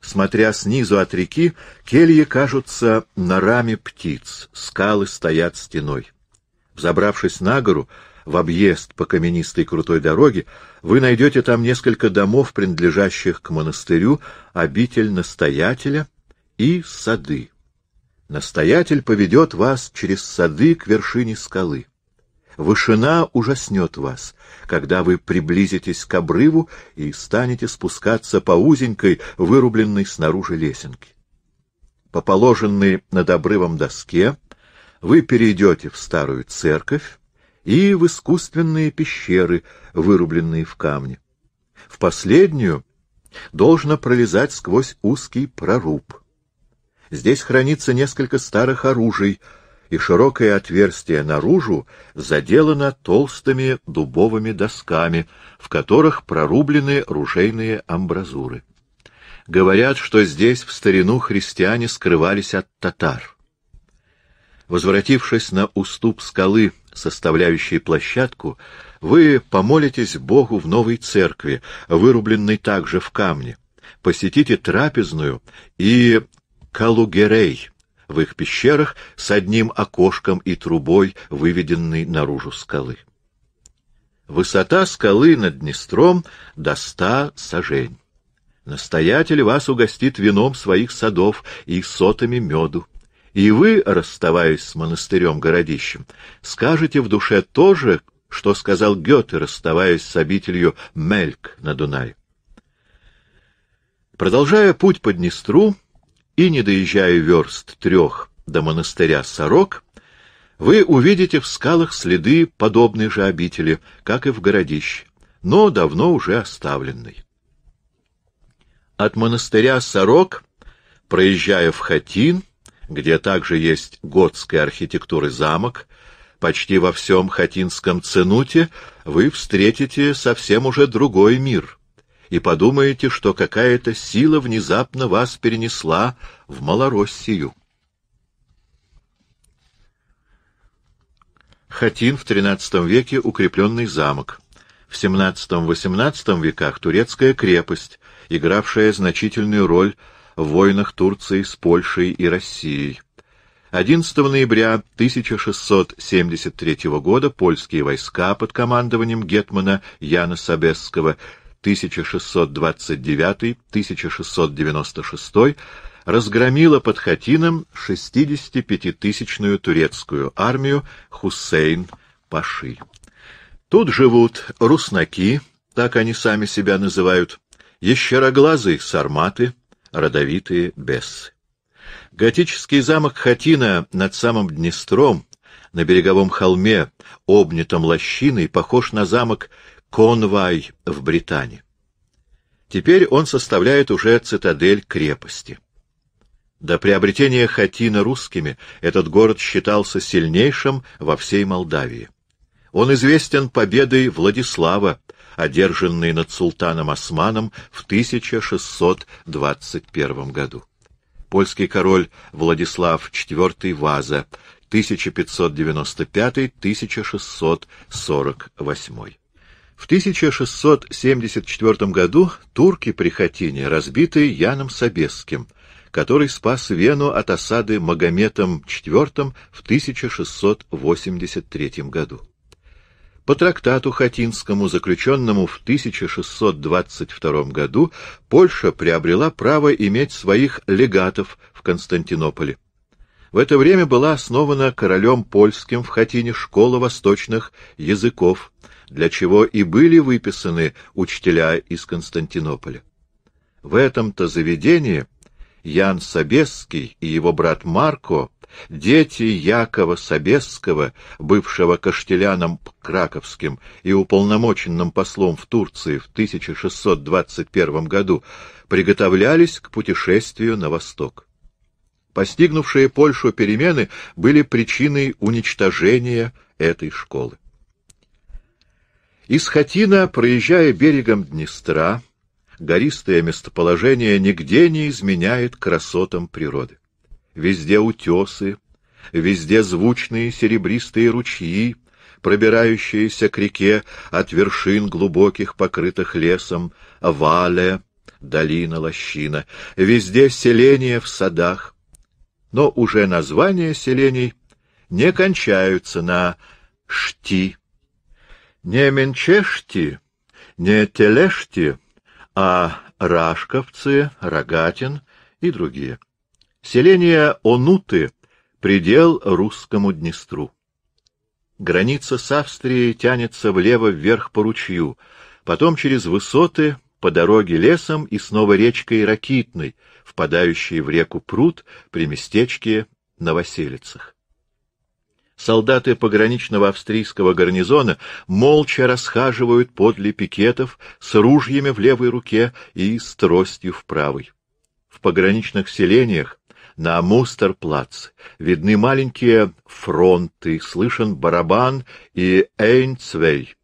Смотря снизу от реки, кельи кажутся норами птиц, скалы стоят стеной. Взобравшись на гору, в объезд по каменистой крутой дороге, вы найдете там несколько домов, принадлежащих к монастырю, обитель настоятеля и сады. Настоятель поведет вас через сады к вершине скалы. Вышина ужаснет вас, когда вы приблизитесь к обрыву и станете спускаться по узенькой, вырубленной снаружи лесенке. По положенной над обрывом доске вы перейдете в старую церковь, и в искусственные пещеры, вырубленные в камне. В последнюю должно пролезать сквозь узкий проруб. Здесь хранится несколько старых оружий, и широкое отверстие наружу заделано толстыми дубовыми досками, в которых прорублены ружейные амбразуры. Говорят, что здесь в старину христиане скрывались от татар. Возвратившись на уступ скалы составляющие площадку, вы помолитесь Богу в новой церкви, вырубленной также в камне, посетите трапезную и калугерей в их пещерах с одним окошком и трубой, выведенной наружу скалы. Высота скалы над Днестром до ста сажень. Настоятель вас угостит вином своих садов и сотами меду. И вы, расставаясь с монастырем-городищем, скажете в душе то же, что сказал Гёте, расставаясь с обителью Мельк на Дунае. Продолжая путь по Днестру и не доезжая верст трех до монастыря Сорок, вы увидите в скалах следы подобной же обители, как и в городище, но давно уже оставленной. От монастыря Сорок, проезжая в Хатин, где также есть готской архитектуры замок, почти во всем хатинском ценуте вы встретите совсем уже другой мир и подумаете, что какая-то сила внезапно вас перенесла в Малороссию. Хатин в XIII веке укрепленный замок. В XVII-XVIII веках турецкая крепость, игравшая значительную роль в войнах Турции с Польшей и Россией. 11 ноября 1673 года польские войска под командованием гетмана Яна Собесского 1629-1696 разгромило под Хатином 65-тысячную турецкую армию Хусейн-Паши. Тут живут руснаки, так они сами себя называют, ящероглазые сарматы, родовитые бессы. Готический замок Хатина над самым Днестром, на береговом холме, обнятом лощиной, похож на замок Конвай в Британии. Теперь он составляет уже цитадель крепости. До приобретения Хатина русскими этот город считался сильнейшим во всей Молдавии. Он известен победой Владислава, одержанный над султаном Османом в 1621 году. Польский король Владислав IV Ваза 1595-1648. В 1674 году турки при Хатине разбиты Яном Собесским, который спас Вену от осады Магометом IV в 1683 году. По трактату Хатинскому, заключенному в 1622 году, Польша приобрела право иметь своих легатов в Константинополе. В это время была основана королем польским в Хатине школа восточных языков, для чего и были выписаны учителя из Константинополя. В этом-то заведении Ян Собесский и его брат Марко дети Якова Собесского, бывшего каштеляном краковским и уполномоченным послом в Турции в 1621 году, приготовлялись к путешествию на восток. Постигнувшие Польшу перемены были причиной уничтожения этой школы. Из Хатина, проезжая берегом Днестра, гористое местоположение нигде не изменяет красотам природы. Везде утесы, везде звучные серебристые ручьи, пробирающиеся к реке от вершин глубоких, покрытых лесом, вале, долина, лощина, везде селения в садах. Но уже названия селений не кончаются на «шти». Не менчешти, не телешти, а рашковцы, рогатин и другие. Селение Онуты — предел русскому Днестру. Граница с Австрией тянется влево вверх по ручью, потом через высоты, по дороге лесом и снова речкой Ракитной, впадающей в реку Прут при местечке Новоселицах. Солдаты пограничного австрийского гарнизона молча расхаживают подле пикетов с ружьями в левой руке и с тростью в правой. В пограничных селениях на Мустерплац. Видны маленькие фронты, слышен барабан и Эйнцвей.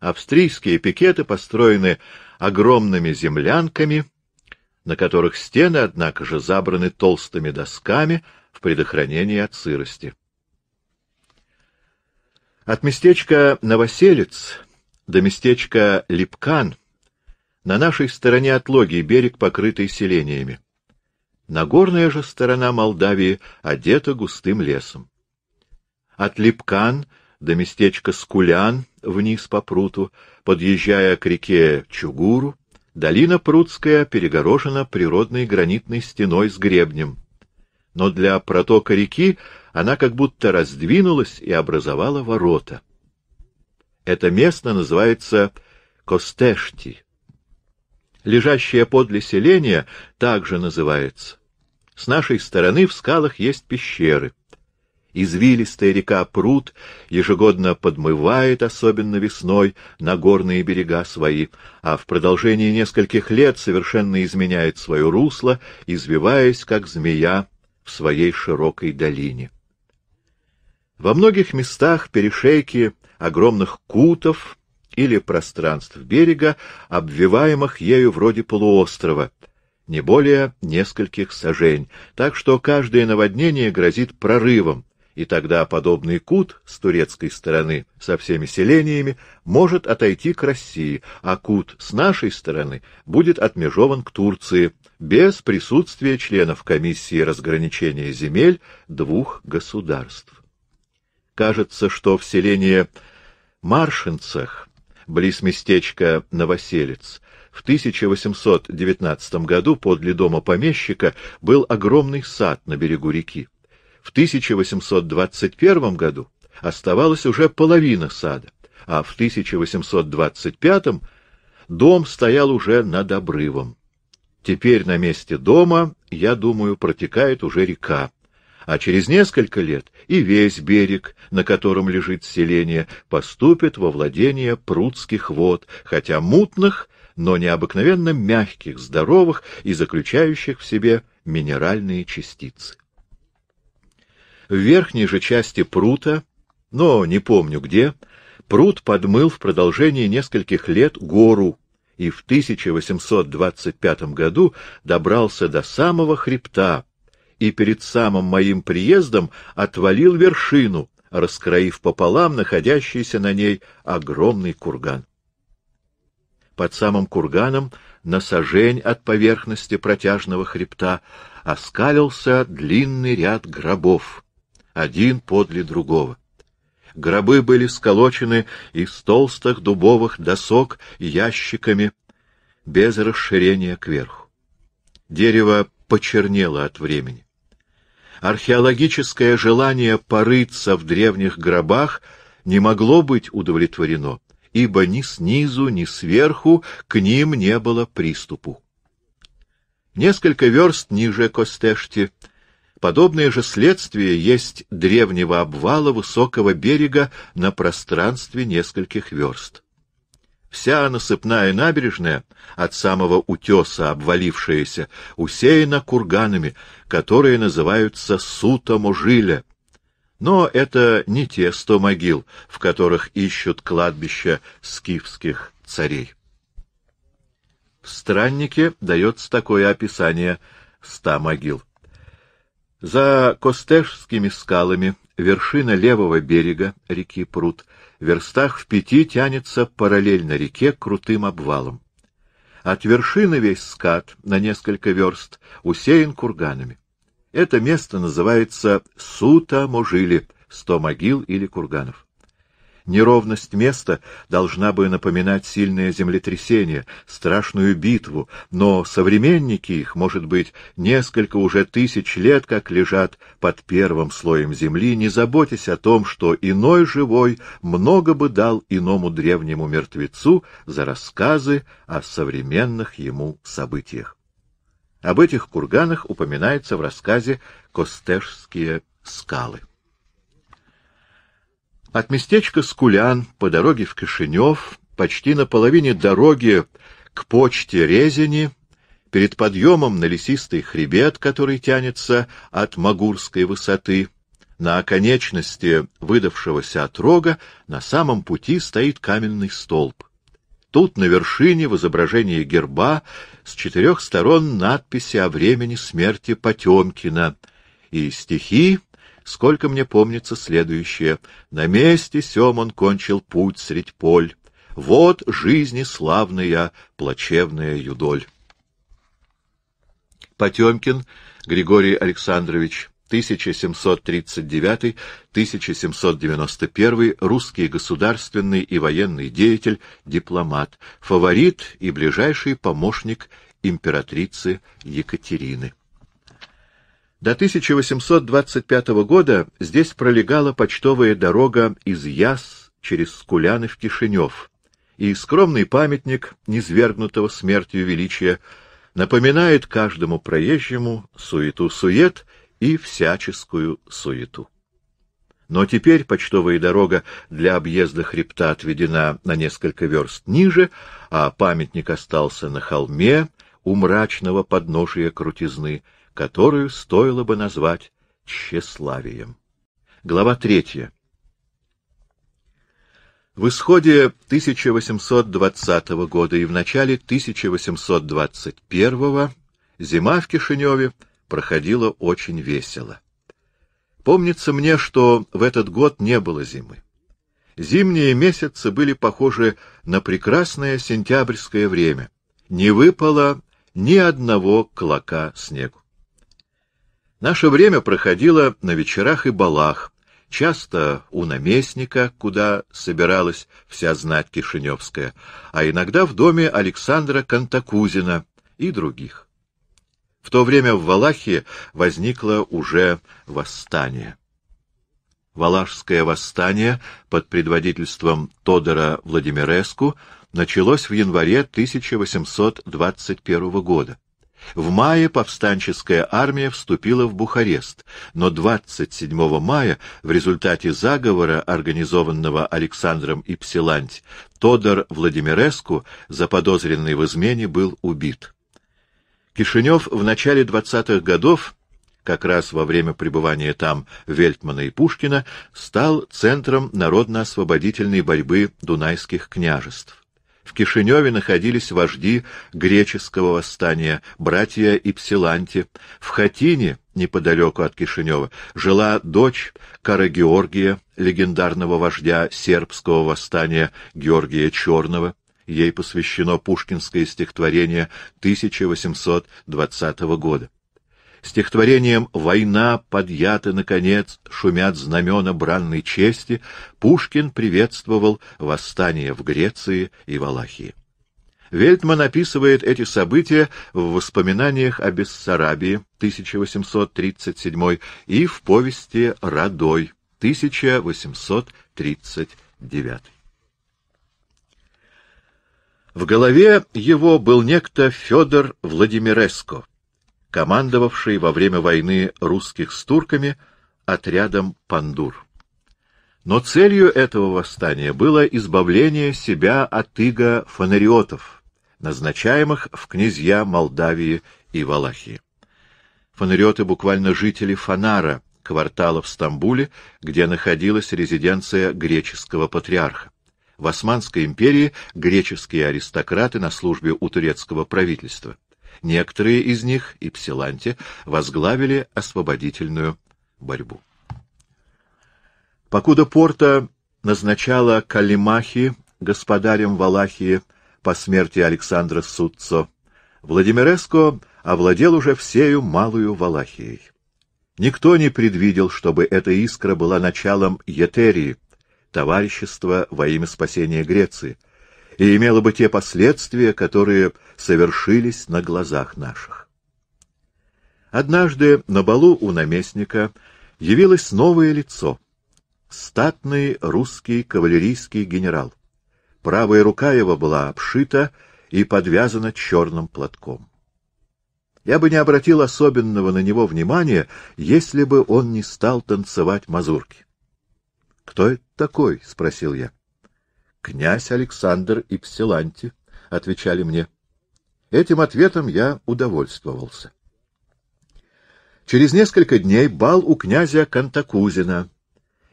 Австрийские пикеты построены огромными землянками, на которых стены, однако же, забраны толстыми досками в предохранении от сырости. От местечка Новоселец до местечка Липкан на нашей стороне от Логи берег, покрытый селениями. Нагорная же сторона Молдавии одета густым лесом. От Липкан до местечка Скулян вниз по пруту, подъезжая к реке Чугуру, долина Прутская перегорожена природной гранитной стеной с гребнем. Но для протока реки она как будто раздвинулась и образовала ворота. Это место называется Костешти лежащее подле селения, также называется. С нашей стороны в скалах есть пещеры. Извилистая река пруд ежегодно подмывает, особенно весной, на горные берега свои, а в продолжении нескольких лет совершенно изменяет свое русло, извиваясь, как змея, в своей широкой долине. Во многих местах перешейки огромных кутов или пространств берега, обвиваемых ею вроде полуострова, не более нескольких сажень, так что каждое наводнение грозит прорывом, и тогда подобный кут с турецкой стороны со всеми селениями может отойти к России, а кут с нашей стороны будет отмежован к Турции без присутствия членов комиссии разграничения земель двух государств. Кажется, что в селении Маршинцах близ местечка Новоселец. В 1819 году подле дома помещика был огромный сад на берегу реки. В 1821 году оставалась уже половина сада, а в 1825 дом стоял уже над обрывом. Теперь на месте дома, я думаю, протекает уже река, а через несколько лет и весь берег, на котором лежит селение, поступит во владение прудских вод, хотя мутных, но необыкновенно мягких, здоровых и заключающих в себе минеральные частицы. В верхней же части прута, но не помню где, пруд подмыл в продолжении нескольких лет гору и в 1825 году добрался до самого хребта, и перед самым моим приездом отвалил вершину, раскроив пополам находящийся на ней огромный курган. Под самым курганом, на сажень от поверхности протяжного хребта, оскалился длинный ряд гробов, один подле другого. Гробы были сколочены из толстых дубовых досок ящиками, без расширения кверху. Дерево почернело от времени археологическое желание порыться в древних гробах не могло быть удовлетворено, ибо ни снизу, ни сверху к ним не было приступу. Несколько верст ниже Костешти подобное же следствие есть древнего обвала высокого берега на пространстве нескольких верст. Вся насыпная набережная, от самого утеса обвалившаяся, усеяна курганами, которые называются Сута-Можиля. Но это не те сто могил, в которых ищут кладбища скифских царей. В страннике дается такое описание ста могил. За Костешскими скалами вершина левого берега реки пруд верстах в пяти тянется параллельно реке крутым обвалом. От вершины весь скат на несколько верст усеян курганами. Это место называется Сута-Можили, сто могил или курганов. Неровность места должна бы напоминать сильное землетрясение, страшную битву, но современники их, может быть, несколько уже тысяч лет как лежат под первым слоем земли, не заботясь о том, что иной живой много бы дал иному древнему мертвецу за рассказы о современных ему событиях. Об этих курганах упоминается в рассказе «Костежские скалы». От местечка Скулян по дороге в Кишинев, почти на половине дороги к почте Резени, перед подъемом на лесистый хребет, который тянется от Магурской высоты, на оконечности выдавшегося отрога на самом пути стоит каменный столб. Тут на вершине в изображении герба с четырех сторон надписи о времени смерти Потемкина и стихи сколько мне помнится следующее. На месте сём он кончил путь средь поль. Вот жизни славная, плачевная юдоль. Потемкин Григорий Александрович 1739-1791 русский государственный и военный деятель, дипломат, фаворит и ближайший помощник императрицы Екатерины. До 1825 года здесь пролегала почтовая дорога из Яс через Скуляны в Кишинев, и скромный памятник низвергнутого смертью величия напоминает каждому проезжему суету-сует и всяческую суету. Но теперь почтовая дорога для объезда хребта отведена на несколько верст ниже, а памятник остался на холме у мрачного подножия крутизны — которую стоило бы назвать тщеславием. Глава третья. В исходе 1820 года и в начале 1821 зима в Кишиневе проходила очень весело. Помнится мне, что в этот год не было зимы. Зимние месяцы были похожи на прекрасное сентябрьское время. Не выпало ни одного клока снегу. Наше время проходило на вечерах и балах, часто у наместника, куда собиралась вся знать Кишиневская, а иногда в доме Александра Кантакузина и других. В то время в Валахии возникло уже восстание. Валашское восстание под предводительством Тодора Владимиреску началось в январе 1821 года. В мае повстанческая армия вступила в Бухарест, но 27 мая в результате заговора, организованного Александром Ипсиланти, Тодор Владимиреску, заподозренный в измене, был убит. Кишинев в начале 20-х годов, как раз во время пребывания там Вельтмана и Пушкина, стал центром народно-освободительной борьбы дунайских княжеств. В Кишиневе находились вожди греческого восстания, братья Ипсиланти. В Хатине, неподалеку от Кишинева, жила дочь Кара Георгия, легендарного вождя сербского восстания Георгия Черного. Ей посвящено пушкинское стихотворение 1820 года стихотворением «Война» подъята, наконец, шумят знамена бранной чести, Пушкин приветствовал восстание в Греции и Валахии. Вельтман описывает эти события в воспоминаниях о Бессарабии 1837 и в повести «Радой» 1839. В голове его был некто Федор Владимиреско, командовавший во время войны русских с турками отрядом «Пандур». Но целью этого восстания было избавление себя от иго фонариотов, назначаемых в князья Молдавии и Валахии. Фонариоты буквально жители фонара квартала в Стамбуле, где находилась резиденция греческого патриарха. В Османской империи греческие аристократы на службе у турецкого правительства. Некоторые из них, и Псиланте, возглавили освободительную борьбу. Покуда Порта назначала Калимахи господарем Валахии по смерти Александра Суццо, Владимиреско овладел уже всею малую Валахией. Никто не предвидел, чтобы эта искра была началом Етерии, товарищества во имя спасения Греции, и имело бы те последствия, которые совершились на глазах наших. Однажды на балу у наместника явилось новое лицо — статный русский кавалерийский генерал. Правая рука его была обшита и подвязана черным платком. Я бы не обратил особенного на него внимания, если бы он не стал танцевать мазурки. — Кто это такой? — спросил я. «Князь Александр и Пселанти отвечали мне. Этим ответом я удовольствовался. Через несколько дней бал у князя Кантакузина,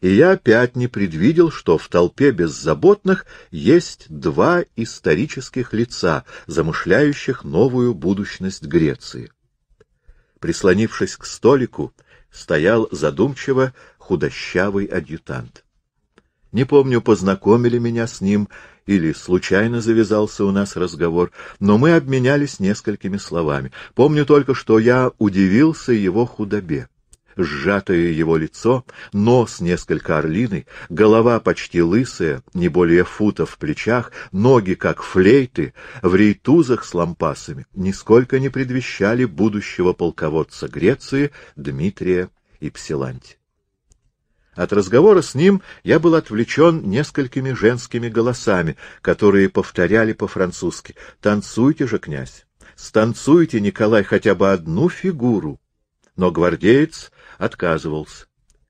и я опять не предвидел, что в толпе беззаботных есть два исторических лица, замышляющих новую будущность Греции. Прислонившись к столику, стоял задумчиво худощавый адъютант. Не помню, познакомили меня с ним или случайно завязался у нас разговор, но мы обменялись несколькими словами. Помню только, что я удивился его худобе. Сжатое его лицо, нос несколько орлиный, голова почти лысая, не более фута в плечах, ноги как флейты, в рейтузах с лампасами, нисколько не предвещали будущего полководца Греции Дмитрия и Ипсиланти. От разговора с ним я был отвлечен несколькими женскими голосами, которые повторяли по-французски «Танцуйте же, князь! Станцуйте, Николай, хотя бы одну фигуру!» Но гвардеец отказывался.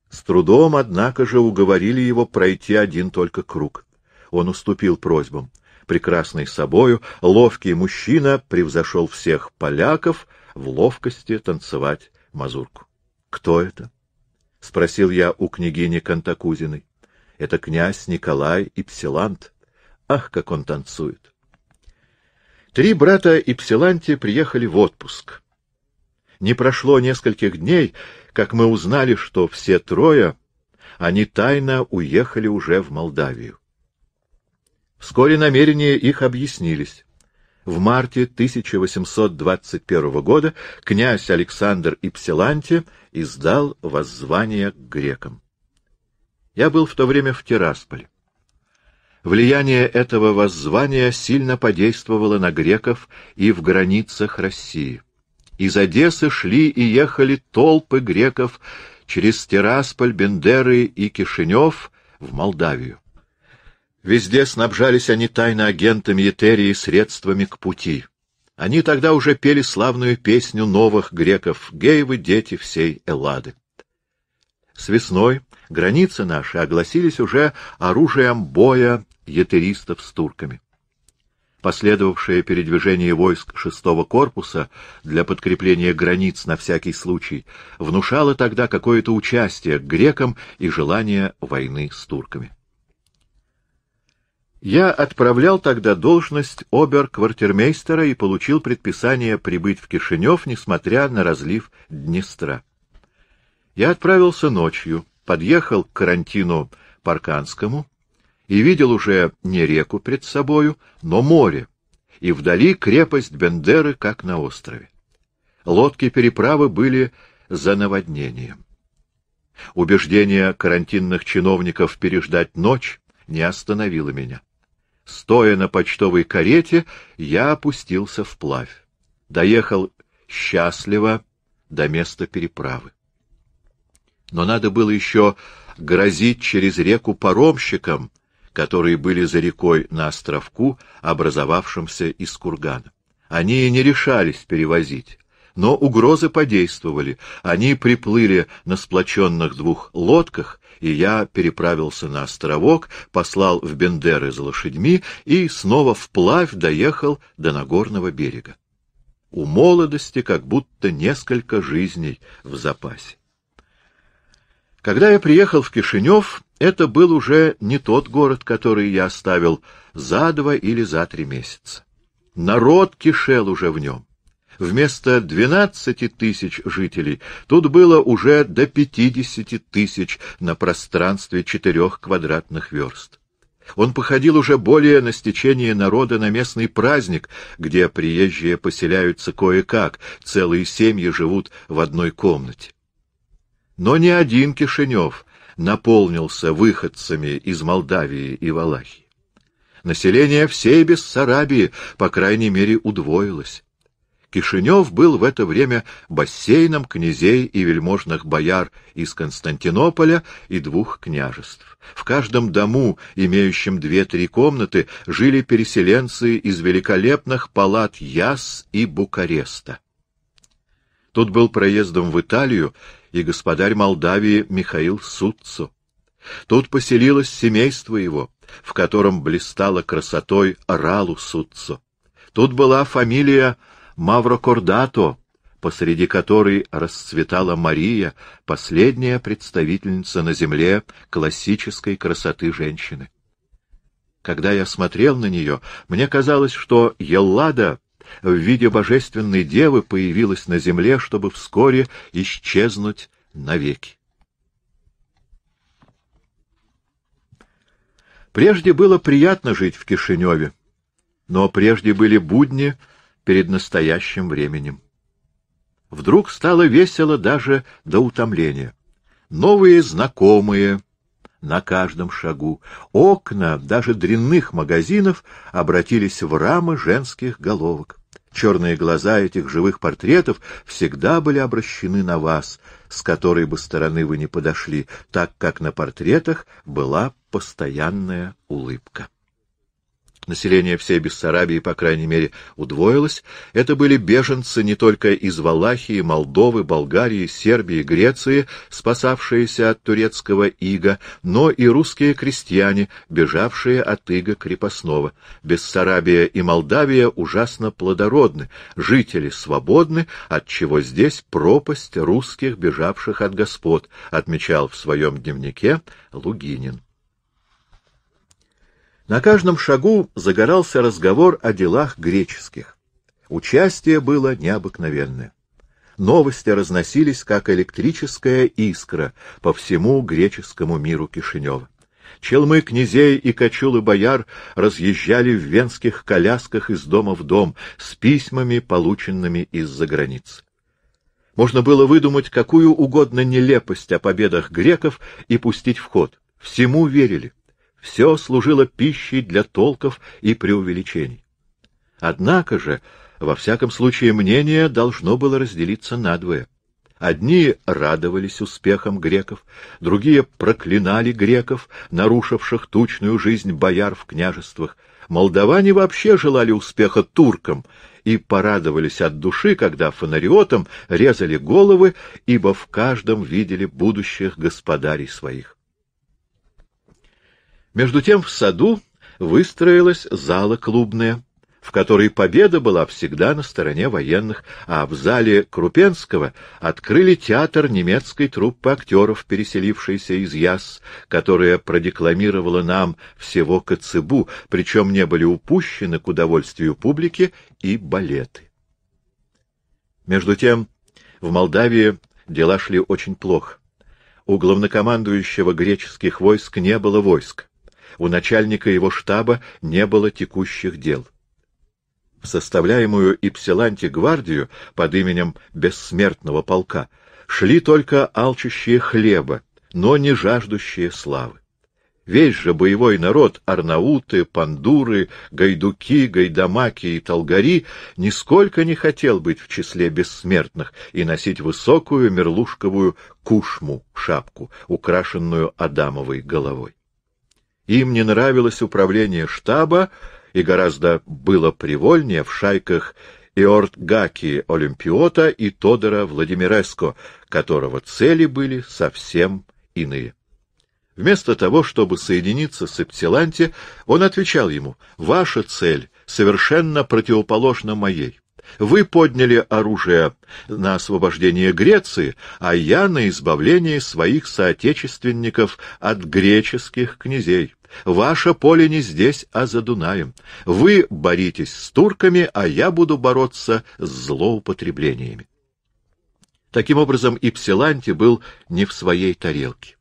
С трудом, однако же, уговорили его пройти один только круг. Он уступил просьбам. Прекрасный собою, ловкий мужчина превзошел всех поляков в ловкости танцевать мазурку. Кто это? — спросил я у княгини Кантакузиной. — Это князь Николай Ипсилант. Ах, как он танцует! Три брата Ипсиланти приехали в отпуск. Не прошло нескольких дней, как мы узнали, что все трое, они тайно уехали уже в Молдавию. Вскоре намерения их объяснились в марте 1821 года князь Александр Ипсиланти издал воззвание к грекам. Я был в то время в Тирасполе. Влияние этого воззвания сильно подействовало на греков и в границах России. Из Одессы шли и ехали толпы греков через Тирасполь, Бендеры и Кишинев в Молдавию. Везде снабжались они тайно агентами Етерии средствами к пути. Они тогда уже пели славную песню новых греков «Геевы, дети всей Эллады». С весной границы наши огласились уже оружием боя етеристов с турками. Последовавшее передвижение войск шестого корпуса для подкрепления границ на всякий случай внушало тогда какое-то участие к грекам и желание войны с турками. Я отправлял тогда должность обер-квартирмейстера и получил предписание прибыть в Кишинев, несмотря на разлив Днестра. Я отправился ночью, подъехал к карантину Парканскому и видел уже не реку пред собою, но море, и вдали крепость Бендеры, как на острове. Лодки переправы были за наводнением. Убеждение карантинных чиновников переждать ночь не остановило меня. Стоя на почтовой карете, я опустился вплавь. Доехал счастливо до места переправы. Но надо было еще грозить через реку паромщикам, которые были за рекой на островку, образовавшемся из кургана. Они не решались перевозить, но угрозы подействовали. Они приплыли на сплоченных двух лодках и я переправился на островок, послал в Бендеры за лошадьми и снова вплавь доехал до Нагорного берега. У молодости как будто несколько жизней в запасе. Когда я приехал в Кишинев, это был уже не тот город, который я оставил за два или за три месяца. Народ кишел уже в нем вместо 12 тысяч жителей тут было уже до 50 тысяч на пространстве четырех квадратных верст. Он походил уже более на стечение народа на местный праздник, где приезжие поселяются кое-как, целые семьи живут в одной комнате. Но ни один Кишинев наполнился выходцами из Молдавии и Валахии. Население всей Бессарабии, по крайней мере, удвоилось. Кишинев был в это время бассейном князей и вельможных бояр из Константинополя и двух княжеств. В каждом дому, имеющем две-три комнаты, жили переселенцы из великолепных палат Яс и Букареста. Тут был проездом в Италию и господарь Молдавии Михаил Суццо. Тут поселилось семейство его, в котором блистала красотой Ралу Суццо. Тут была фамилия Маврокордато, посреди которой расцветала Мария, последняя представительница на земле классической красоты женщины. Когда я смотрел на нее, мне казалось, что Еллада в виде божественной девы появилась на земле, чтобы вскоре исчезнуть навеки. Прежде было приятно жить в Кишиневе, но прежде были будни — перед настоящим временем. Вдруг стало весело даже до утомления. Новые знакомые на каждом шагу. Окна даже дрянных магазинов обратились в рамы женских головок. Черные глаза этих живых портретов всегда были обращены на вас, с которой бы стороны вы ни подошли, так как на портретах была постоянная улыбка население всей Бессарабии, по крайней мере, удвоилось, это были беженцы не только из Валахии, Молдовы, Болгарии, Сербии, Греции, спасавшиеся от турецкого ига, но и русские крестьяне, бежавшие от ига крепостного. Бессарабия и Молдавия ужасно плодородны, жители свободны, отчего здесь пропасть русских, бежавших от господ, отмечал в своем дневнике Лугинин. На каждом шагу загорался разговор о делах греческих. Участие было необыкновенное. Новости разносились, как электрическая искра, по всему греческому миру Кишинева. Челмы князей и кочулы бояр разъезжали в венских колясках из дома в дом с письмами, полученными из-за границ. Можно было выдумать какую угодно нелепость о победах греков и пустить в ход. Всему верили все служило пищей для толков и преувеличений. Однако же, во всяком случае, мнение должно было разделиться надвое. Одни радовались успехам греков, другие проклинали греков, нарушивших тучную жизнь бояр в княжествах. Молдаване вообще желали успеха туркам и порадовались от души, когда фонариотам резали головы, ибо в каждом видели будущих господарей своих. Между тем в саду выстроилась зала клубная, в которой победа была всегда на стороне военных, а в зале Крупенского открыли театр немецкой труппы актеров, переселившейся из Яс, которая продекламировала нам всего Коцебу, причем не были упущены к удовольствию публики и балеты. Между тем, в Молдавии дела шли очень плохо. У главнокомандующего греческих войск не было войск у начальника его штаба не было текущих дел. В составляемую Ипсиланти гвардию под именем Бессмертного полка шли только алчущие хлеба, но не жаждущие славы. Весь же боевой народ — арнауты, пандуры, гайдуки, гайдамаки и талгари — нисколько не хотел быть в числе бессмертных и носить высокую мерлушковую кушму — шапку, украшенную адамовой головой. Им не нравилось управление штаба, и гораздо было привольнее в шайках Иортгаки Олимпиота и Тодора Владимиреско, которого цели были совсем иные. Вместо того, чтобы соединиться с Эптиланте, он отвечал ему, «Ваша цель совершенно противоположна моей. Вы подняли оружие на освобождение Греции, а я на избавление своих соотечественников от греческих князей. Ваше поле не здесь, а за Дунаем. Вы боритесь с турками, а я буду бороться с злоупотреблениями. Таким образом, Ипсиланти был не в своей тарелке.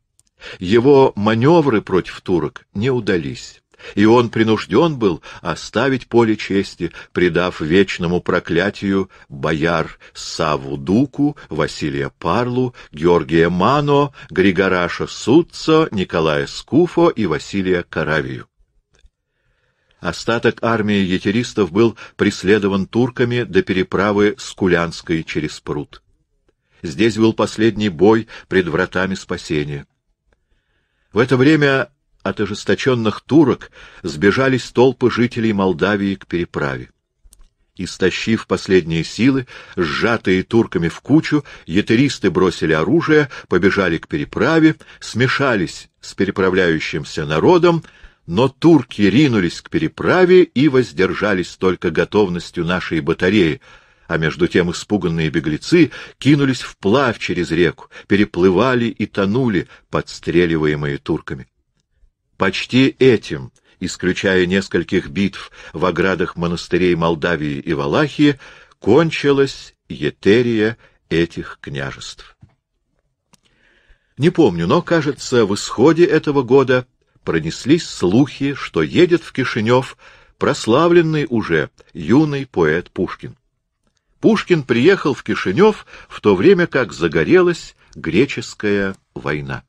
Его маневры против турок не удались и он принужден был оставить поле чести, предав вечному проклятию бояр Савудуку, Василия Парлу, Георгия Мано, Григораша Сутцо, Николая Скуфо и Василия Каравию. Остаток армии етеристов был преследован турками до переправы Скулянской через пруд. Здесь был последний бой пред вратами спасения. В это время от ожесточенных турок сбежались толпы жителей Молдавии к переправе. Истощив последние силы, сжатые турками в кучу, ятеристы бросили оружие, побежали к переправе, смешались с переправляющимся народом, но турки ринулись к переправе и воздержались только готовностью нашей батареи, а между тем испуганные беглецы кинулись вплавь через реку, переплывали и тонули, подстреливаемые турками. Почти этим, исключая нескольких битв в оградах монастырей Молдавии и Валахии, кончилась етерия этих княжеств. Не помню, но, кажется, в исходе этого года пронеслись слухи, что едет в Кишинев прославленный уже юный поэт Пушкин. Пушкин приехал в Кишинев в то время, как загорелась греческая война.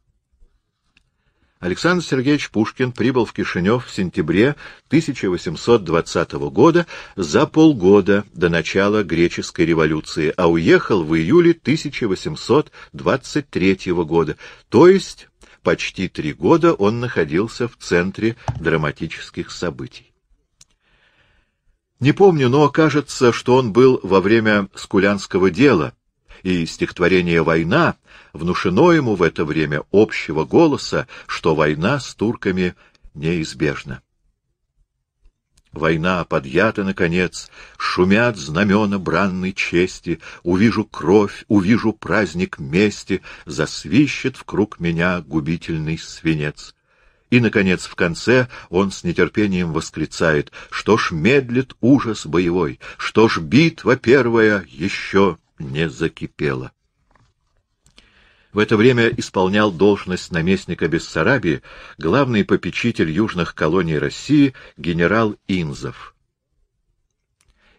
Александр Сергеевич Пушкин прибыл в Кишинев в сентябре 1820 года за полгода до начала греческой революции, а уехал в июле 1823 года, то есть почти три года он находился в центре драматических событий. Не помню, но кажется, что он был во время Скулянского дела — и стихотворение «Война» внушено ему в это время общего голоса, что война с турками неизбежна. Война подъята, наконец, шумят знамена бранной чести, Увижу кровь, увижу праздник мести, Засвищет в круг меня губительный свинец. И, наконец, в конце он с нетерпением восклицает, Что ж медлит ужас боевой, что ж битва первая еще не закипело. В это время исполнял должность наместника Бессарабии главный попечитель южных колоний России генерал Инзов.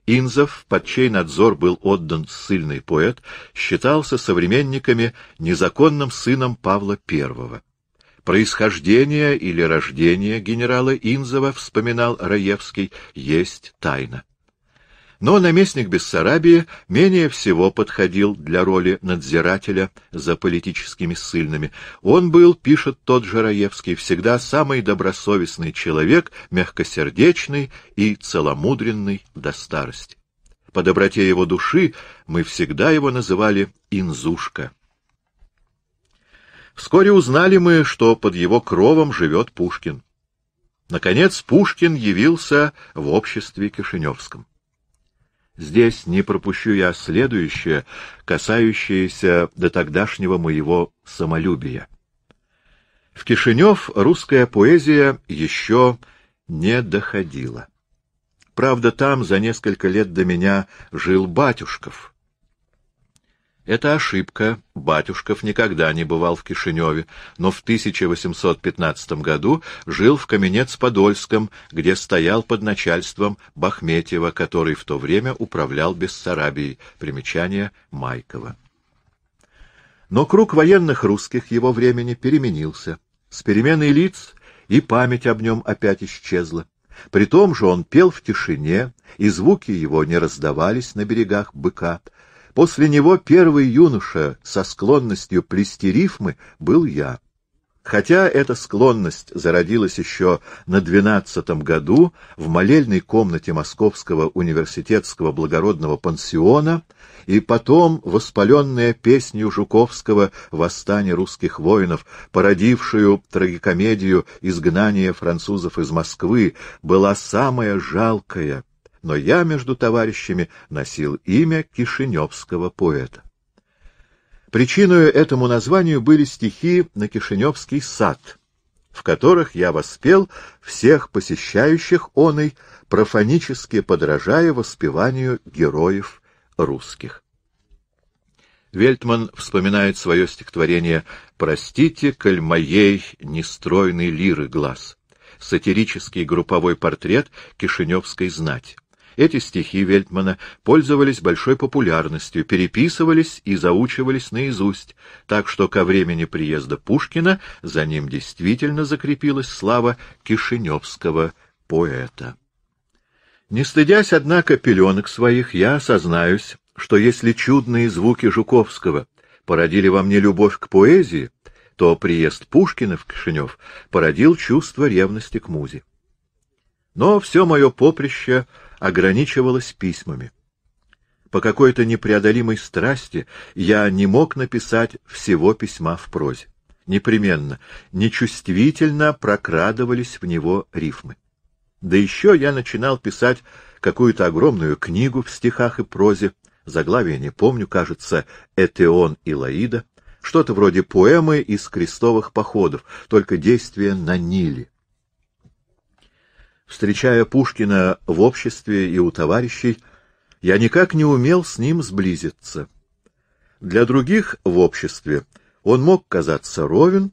Инзов, под чей надзор был отдан сильный поэт, считался современниками незаконным сыном Павла I. Происхождение или рождение генерала Инзова, вспоминал Раевский, есть тайна но наместник Бессарабии менее всего подходил для роли надзирателя за политическими ссыльными. Он был, пишет тот же Раевский, всегда самый добросовестный человек, мягкосердечный и целомудренный до старости. По доброте его души мы всегда его называли «инзушка». Вскоре узнали мы, что под его кровом живет Пушкин. Наконец Пушкин явился в обществе Кишиневском. Здесь не пропущу я следующее, касающееся до тогдашнего моего самолюбия. В Кишинев русская поэзия еще не доходила. Правда, там за несколько лет до меня жил Батюшков — это ошибка. Батюшков никогда не бывал в Кишиневе, но в 1815 году жил в Каменец-Подольском, где стоял под начальством Бахметьева, который в то время управлял Бессарабией. Примечание Майкова. Но круг военных русских его времени переменился. С переменой лиц и память об нем опять исчезла. При том же он пел в тишине, и звуки его не раздавались на берегах быка, После него первый юноша со склонностью плести рифмы был я. Хотя эта склонность зародилась еще на двенадцатом году в молельной комнате Московского университетского благородного пансиона, и потом, воспаленная песню Жуковского «Восстание русских воинов», породившую трагикомедию «Изгнание французов из Москвы», была самая жалкая но я между товарищами носил имя кишиневского поэта. Причиной этому названию были стихи на Кишиневский сад, в которых я воспел всех посещающих оной, профанически подражая воспеванию героев русских. Вельтман вспоминает свое стихотворение «Простите, коль моей нестройной лиры глаз», сатирический групповой портрет кишиневской знать. Эти стихи Вельтмана пользовались большой популярностью, переписывались и заучивались наизусть, так что ко времени приезда Пушкина за ним действительно закрепилась слава кишиневского поэта. Не стыдясь, однако, пеленок своих, я осознаюсь, что если чудные звуки Жуковского породили во мне любовь к поэзии, то приезд Пушкина в Кишинев породил чувство ревности к музе. Но все мое поприще — ограничивалось письмами. По какой-то непреодолимой страсти я не мог написать всего письма в прозе. Непременно, нечувствительно прокрадывались в него рифмы. Да еще я начинал писать какую-то огромную книгу в стихах и прозе, заглавие не помню, кажется, «Этеон и Лаида», что-то вроде поэмы из крестовых походов, только действие на Ниле. Встречая Пушкина в обществе и у товарищей, я никак не умел с ним сблизиться. Для других в обществе он мог казаться ровен,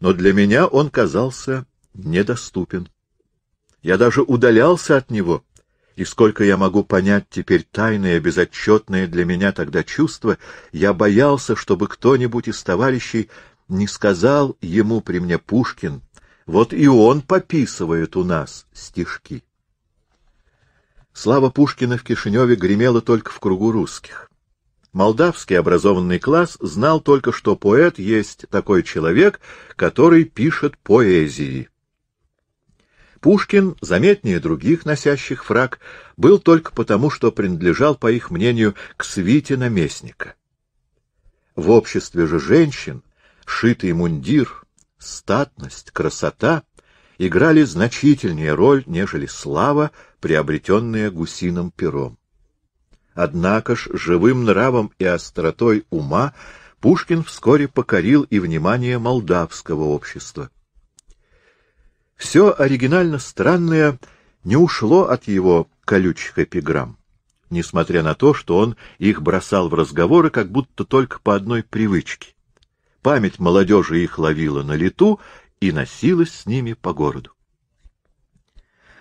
но для меня он казался недоступен. Я даже удалялся от него, и сколько я могу понять теперь тайное, безотчетное для меня тогда чувство, я боялся, чтобы кто-нибудь из товарищей не сказал ему при мне Пушкин, вот и он пописывает у нас стишки. Слава Пушкина в Кишиневе гремела только в кругу русских. Молдавский образованный класс знал только, что поэт есть такой человек, который пишет поэзии. Пушкин, заметнее других носящих фраг, был только потому, что принадлежал, по их мнению, к свите наместника. В обществе же женщин шитый мундир, статность, красота играли значительнее роль, нежели слава, приобретенная гусиным пером. Однако ж живым нравом и остротой ума Пушкин вскоре покорил и внимание молдавского общества. Все оригинально странное не ушло от его колючих эпиграмм, несмотря на то, что он их бросал в разговоры как будто только по одной привычке. Память молодежи их ловила на лету и носилась с ними по городу.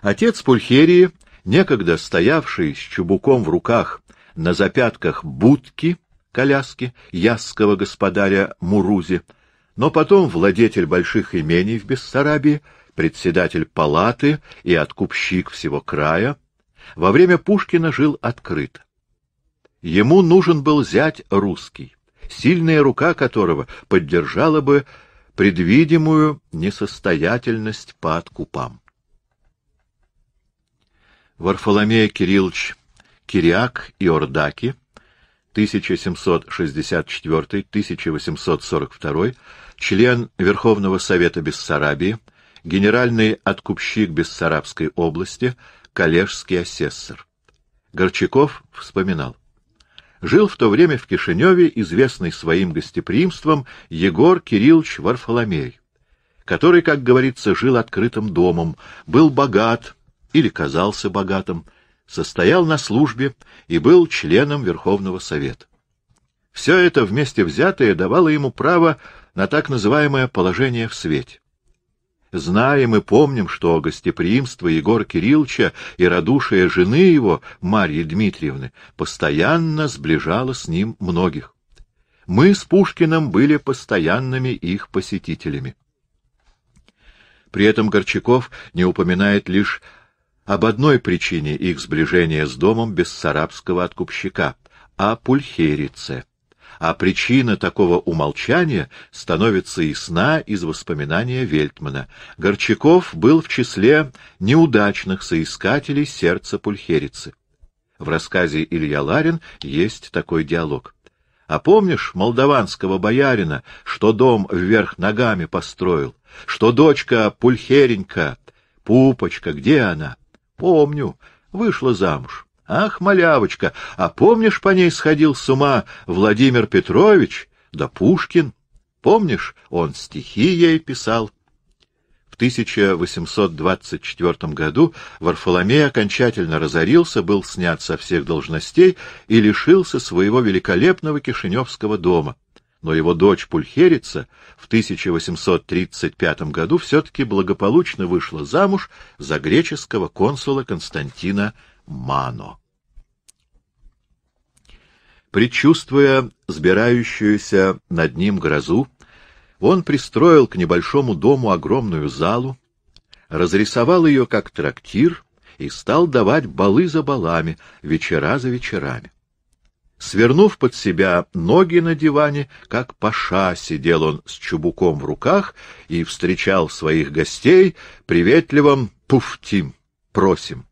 Отец Пульхерии, некогда стоявший с чубуком в руках на запятках будки, коляски, ясского господаря Мурузи, но потом владетель больших имений в Бессарабии, председатель палаты и откупщик всего края, во время Пушкина жил открыто. Ему нужен был зять русский сильная рука которого поддержала бы предвидимую несостоятельность по откупам. Варфоломея Кириллович Кириак и Ордаки 1764-1842, член Верховного Совета Бессарабии, генеральный откупщик Бессарабской области, коллежский асессор. Горчаков вспоминал жил в то время в Кишиневе известный своим гостеприимством Егор Кириллович Варфоломей, который, как говорится, жил открытым домом, был богат или казался богатым, состоял на службе и был членом Верховного Совета. Все это вместе взятое давало ему право на так называемое положение в свете. Знаем и помним, что гостеприимство Егора Кирилловича и радушие жены его, Марьи Дмитриевны, постоянно сближало с ним многих. Мы с Пушкиным были постоянными их посетителями. При этом Горчаков не упоминает лишь об одной причине их сближения с домом бессарабского откупщика — о Пульхерице а причина такого умолчания становится ясна из воспоминания Вельтмана. Горчаков был в числе неудачных соискателей сердца пульхерицы. В рассказе Илья Ларин есть такой диалог. «А помнишь молдаванского боярина, что дом вверх ногами построил? Что дочка Пульхеренька? Пупочка, где она?» «Помню. Вышла замуж. Ах, малявочка, а помнишь, по ней сходил с ума Владимир Петрович, да Пушкин? Помнишь, он стихи ей писал. В 1824 году Варфоломей окончательно разорился, был снят со всех должностей и лишился своего великолепного кишиневского дома. Но его дочь Пульхерица в 1835 году все-таки благополучно вышла замуж за греческого консула Константина Мано. Предчувствуя сбирающуюся над ним грозу, он пристроил к небольшому дому огромную залу, разрисовал ее как трактир и стал давать балы за балами, вечера за вечерами. Свернув под себя ноги на диване, как паша сидел он с чубуком в руках и встречал своих гостей приветливым «пуфтим», «просим».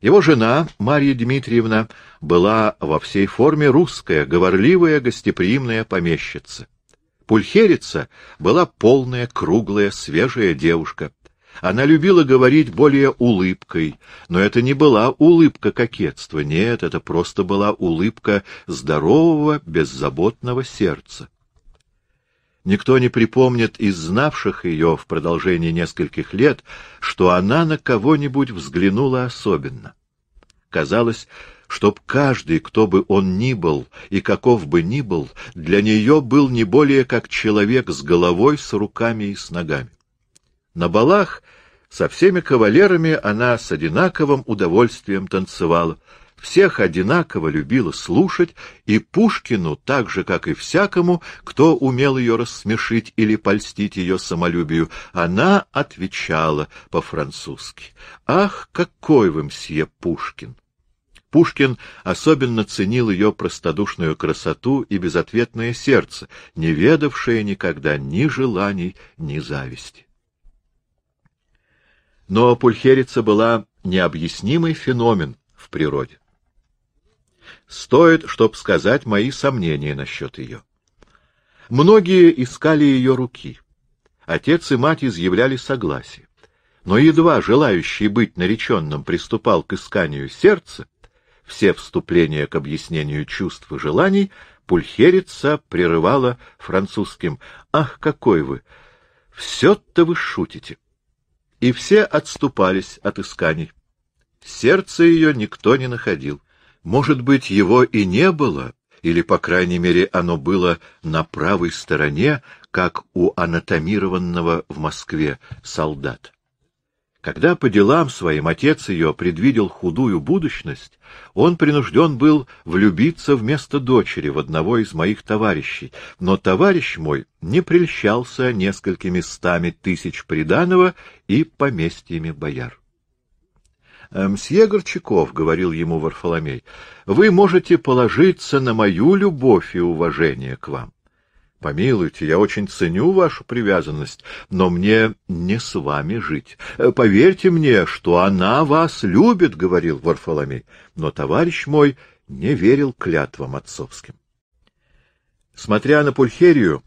Его жена, Марья Дмитриевна, была во всей форме русская, говорливая, гостеприимная помещица. Пульхерица была полная, круглая, свежая девушка. Она любила говорить более улыбкой, но это не была улыбка кокетства, нет, это просто была улыбка здорового, беззаботного сердца. Никто не припомнит из знавших ее в продолжении нескольких лет, что она на кого-нибудь взглянула особенно. Казалось, чтоб каждый, кто бы он ни был и каков бы ни был, для нее был не более как человек с головой, с руками и с ногами. На балах со всеми кавалерами она с одинаковым удовольствием танцевала — всех одинаково любила слушать, и Пушкину, так же, как и всякому, кто умел ее рассмешить или польстить ее самолюбию, она отвечала по-французски. «Ах, какой вы, мсье Пушкин!» Пушкин особенно ценил ее простодушную красоту и безответное сердце, не ведавшее никогда ни желаний, ни зависти. Но пульхерица была необъяснимый феномен в природе стоит, чтоб сказать мои сомнения насчет ее. Многие искали ее руки. Отец и мать изъявляли согласие. Но едва желающий быть нареченным приступал к исканию сердца, все вступления к объяснению чувств и желаний пульхерица прерывала французским «Ах, какой вы! Все-то вы шутите!» И все отступались от исканий. Сердце ее никто не находил. Может быть, его и не было, или, по крайней мере, оно было на правой стороне, как у анатомированного в Москве солдат. Когда по делам своим отец ее предвидел худую будущность, он принужден был влюбиться вместо дочери в одного из моих товарищей, но товарищ мой не прельщался несколькими стами тысяч приданого и поместьями бояр. «Мсье эм, Горчаков», — говорил ему Варфоломей, — «вы можете положиться на мою любовь и уважение к вам. Помилуйте, я очень ценю вашу привязанность, но мне не с вами жить. Э, поверьте мне, что она вас любит», — говорил Варфоломей, но товарищ мой не верил клятвам отцовским. Смотря на Пульхерию,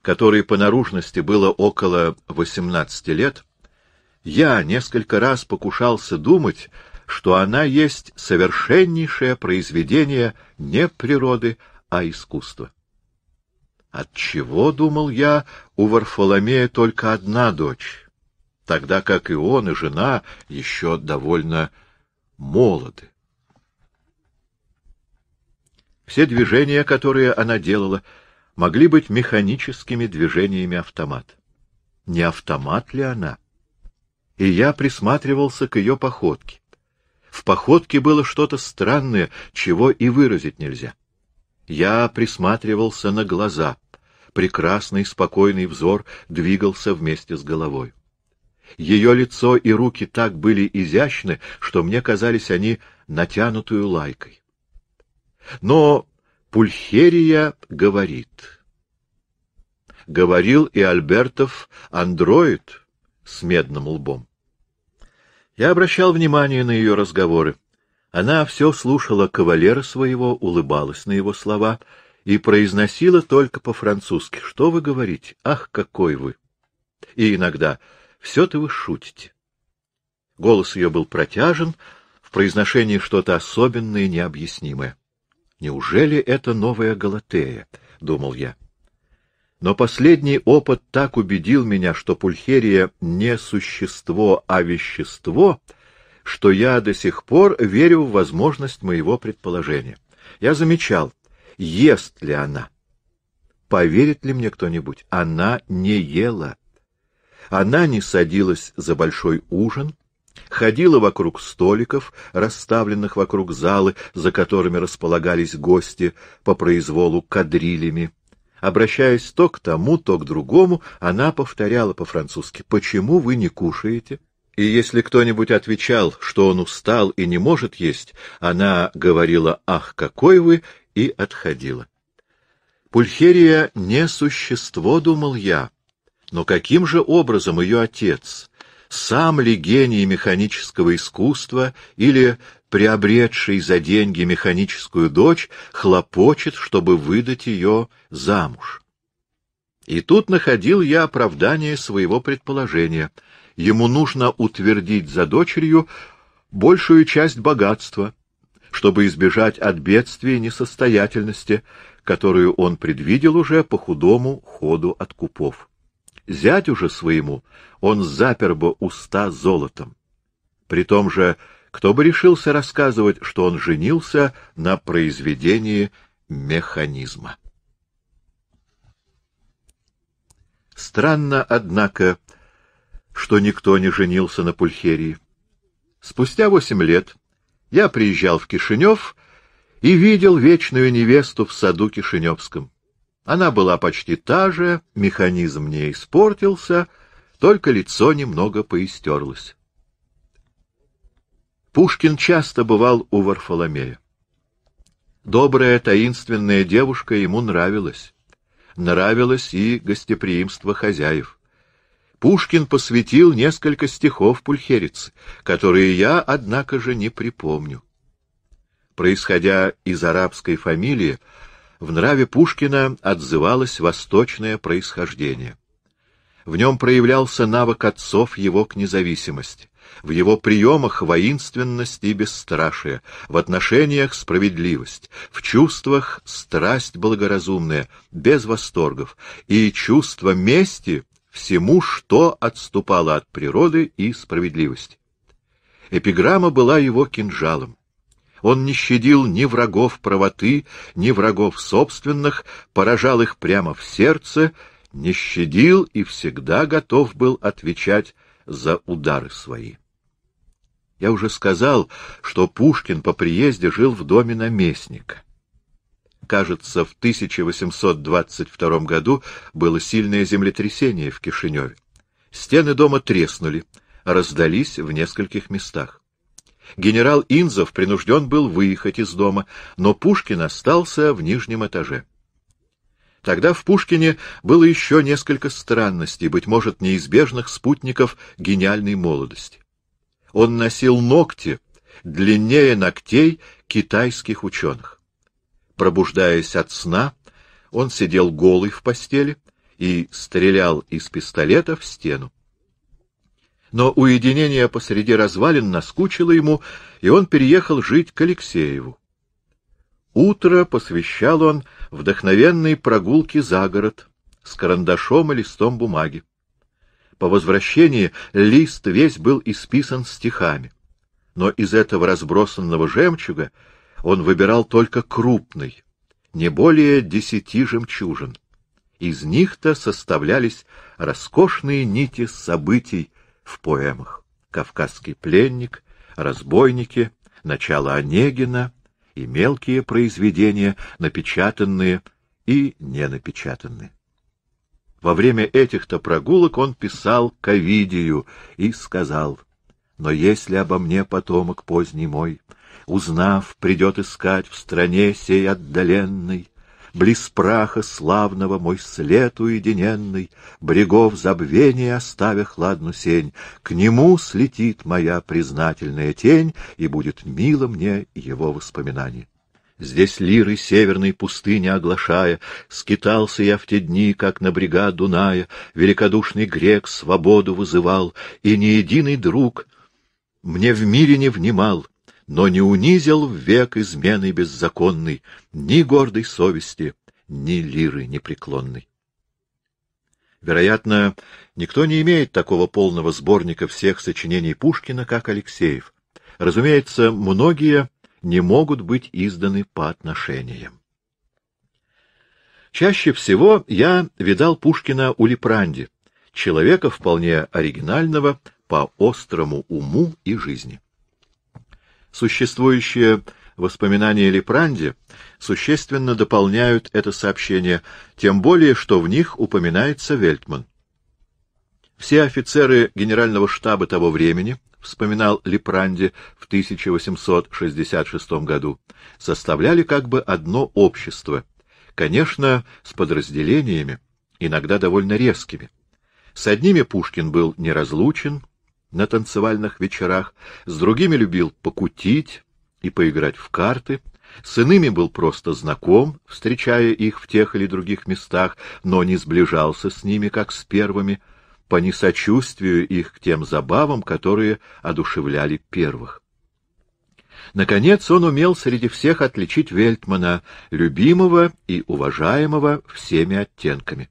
которой по наружности было около восемнадцати лет, я несколько раз покушался думать, что она есть совершеннейшее произведение не природы, а искусства. Отчего, думал я, у Варфоломея только одна дочь, тогда как и он, и жена еще довольно молоды. Все движения, которые она делала, могли быть механическими движениями автомат. Не автомат ли она? — и я присматривался к ее походке. В походке было что-то странное, чего и выразить нельзя. Я присматривался на глаза. Прекрасный, спокойный взор двигался вместе с головой. Ее лицо и руки так были изящны, что мне казались они натянутую лайкой. Но Пульхерия говорит. Говорил и Альбертов андроид с медным лбом. Я обращал внимание на ее разговоры. Она все слушала кавалера своего, улыбалась на его слова и произносила только по-французски. «Что вы говорите? Ах, какой вы!» И иногда «Все-то вы шутите». Голос ее был протяжен, в произношении что-то особенное и необъяснимое. «Неужели это новая Галатея?» — думал я. Но последний опыт так убедил меня, что пульхерия не существо, а вещество, что я до сих пор верю в возможность моего предположения. Я замечал, ест ли она. Поверит ли мне кто-нибудь? Она не ела. Она не садилась за большой ужин, ходила вокруг столиков, расставленных вокруг залы, за которыми располагались гости по произволу кадрилями. Обращаясь то к тому, то к другому, она повторяла по-французски «Почему вы не кушаете?» И если кто-нибудь отвечал, что он устал и не может есть, она говорила «Ах, какой вы!» и отходила. Пульхерия не существо, думал я, но каким же образом ее отец, сам ли гений механического искусства или приобретший за деньги механическую дочь, хлопочет, чтобы выдать ее замуж. И тут находил я оправдание своего предположения. Ему нужно утвердить за дочерью большую часть богатства, чтобы избежать от бедствия и несостоятельности, которую он предвидел уже по худому ходу откупов. Зятю уже своему он запер бы уста золотом. При том же кто бы решился рассказывать, что он женился на произведении механизма. Странно, однако, что никто не женился на Пульхерии. Спустя восемь лет я приезжал в Кишинев и видел вечную невесту в саду Кишиневском. Она была почти та же, механизм не испортился, только лицо немного поистерлось. Пушкин часто бывал у Варфоломея. Добрая, таинственная девушка ему нравилась. Нравилось и гостеприимство хозяев. Пушкин посвятил несколько стихов Пульхерице, которые я, однако же, не припомню. Происходя из арабской фамилии, в нраве Пушкина отзывалось восточное происхождение. В нем проявлялся навык отцов его к независимости в его приемах воинственность и бесстрашие, в отношениях справедливость, в чувствах страсть благоразумная, без восторгов, и чувство мести всему, что отступало от природы и справедливости. Эпиграмма была его кинжалом. Он не щадил ни врагов правоты, ни врагов собственных, поражал их прямо в сердце, не щадил и всегда готов был отвечать за удары свои. Я уже сказал, что Пушкин по приезде жил в доме наместника. Кажется, в 1822 году было сильное землетрясение в Кишиневе. Стены дома треснули, раздались в нескольких местах. Генерал Инзов принужден был выехать из дома, но Пушкин остался в нижнем этаже. Тогда в Пушкине было еще несколько странностей, быть может, неизбежных спутников гениальной молодости. Он носил ногти длиннее ногтей китайских ученых. Пробуждаясь от сна, он сидел голый в постели и стрелял из пистолета в стену. Но уединение посреди развалин наскучило ему, и он переехал жить к Алексееву. Утро посвящал он вдохновенной прогулке за город с карандашом и листом бумаги. По возвращении лист весь был исписан стихами, но из этого разбросанного жемчуга он выбирал только крупный, не более десяти жемчужин. Из них-то составлялись роскошные нити событий в поэмах. «Кавказский пленник», «Разбойники», «Начало Онегина» и мелкие произведения, напечатанные и не напечатанные. Во время этих-то прогулок он писал Ковидию и сказал, «Но если обо мне потомок поздний мой, узнав, придет искать в стране сей отдаленной, близ праха славного мой след уединенный, брегов забвения оставя хладну сень, к нему слетит моя признательная тень, и будет мило мне его воспоминание». Здесь лиры северной пустыни оглашая, Скитался я в те дни, как на брега Дуная, Великодушный грек свободу вызывал, И ни единый друг мне в мире не внимал, Но не унизил в век измены беззаконной Ни гордой совести, ни лиры непреклонной. Вероятно, никто не имеет такого полного сборника всех сочинений Пушкина, как Алексеев. Разумеется, многие не могут быть изданы по отношениям. Чаще всего я видал Пушкина у Лепранди, человека вполне оригинального по острому уму и жизни. Существующие воспоминания Лепранди существенно дополняют это сообщение, тем более, что в них упоминается Вельтман. Все офицеры генерального штаба того времени — вспоминал Лепранди в 1866 году, — составляли как бы одно общество, конечно, с подразделениями, иногда довольно резкими. С одними Пушкин был неразлучен на танцевальных вечерах, с другими любил покутить и поиграть в карты, с иными был просто знаком, встречая их в тех или других местах, но не сближался с ними, как с первыми — по несочувствию их к тем забавам, которые одушевляли первых. Наконец он умел среди всех отличить Вельтмана, любимого и уважаемого всеми оттенками.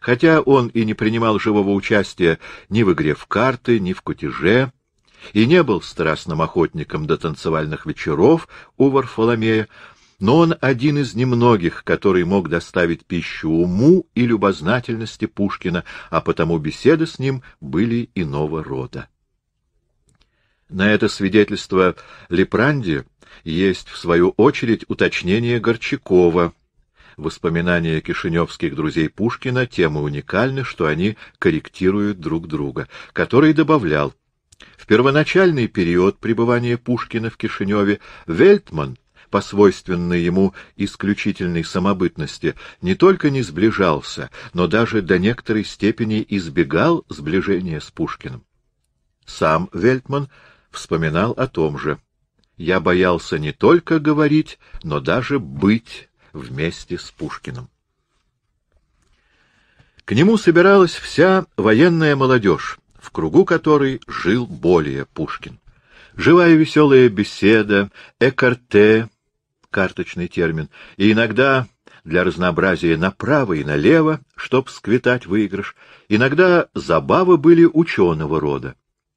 Хотя он и не принимал живого участия ни в игре в карты, ни в кутеже, и не был страстным охотником до танцевальных вечеров у Варфоломея, но он один из немногих, который мог доставить пищу уму и любознательности Пушкина, а потому беседы с ним были иного рода. На это свидетельство Лепранди есть, в свою очередь, уточнение Горчакова. Воспоминания кишиневских друзей Пушкина, темы уникальны, что они корректируют друг друга, который добавлял, в первоначальный период пребывания Пушкина в Кишиневе Вельтман по свойственной ему исключительной самобытности, не только не сближался, но даже до некоторой степени избегал сближения с Пушкиным. Сам Вельтман вспоминал о том же. «Я боялся не только говорить, но даже быть вместе с Пушкиным». К нему собиралась вся военная молодежь, в кругу которой жил более Пушкин. Живая веселая беседа, экарте, карточный термин, и иногда для разнообразия направо и налево, чтоб сквитать выигрыш. Иногда забавы были ученого рода.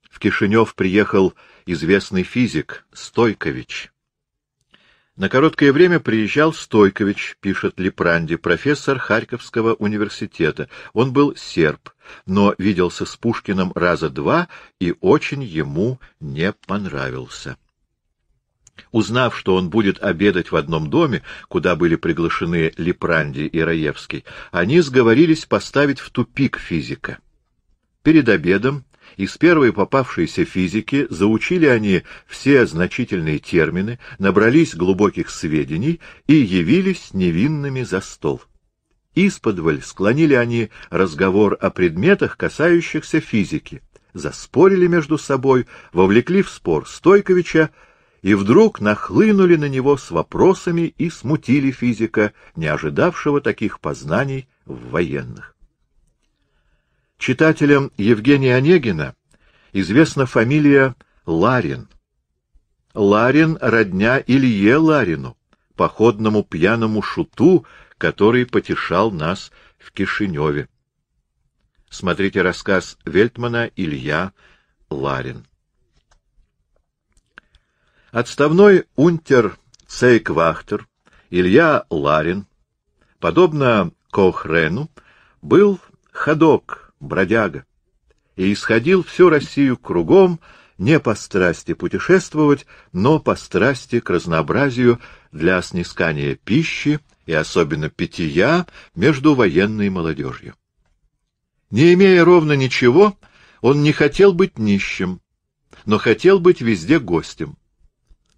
В Кишинев приехал известный физик Стойкович. На короткое время приезжал Стойкович, пишет Лепранди, профессор Харьковского университета. Он был серб, но виделся с Пушкиным раза два и очень ему не понравился. Узнав, что он будет обедать в одном доме, куда были приглашены Лепранди и Раевский, они сговорились поставить в тупик физика. Перед обедом из первой попавшейся физики заучили они все значительные термины, набрались глубоких сведений и явились невинными за стол. Исподволь склонили они разговор о предметах, касающихся физики, заспорили между собой, вовлекли в спор Стойковича, и вдруг нахлынули на него с вопросами и смутили физика, не ожидавшего таких познаний в военных. Читателям Евгения Онегина известна фамилия Ларин. Ларин — родня Илье Ларину, походному пьяному шуту, который потешал нас в Кишиневе. Смотрите рассказ Вельтмана «Илья Ларин». Отставной унтер Цейквахтер Илья Ларин, подобно Кохрену, был ходок, бродяга, и исходил всю Россию кругом не по страсти путешествовать, но по страсти к разнообразию для снискания пищи и особенно питья между военной молодежью. Не имея ровно ничего, он не хотел быть нищим, но хотел быть везде гостем.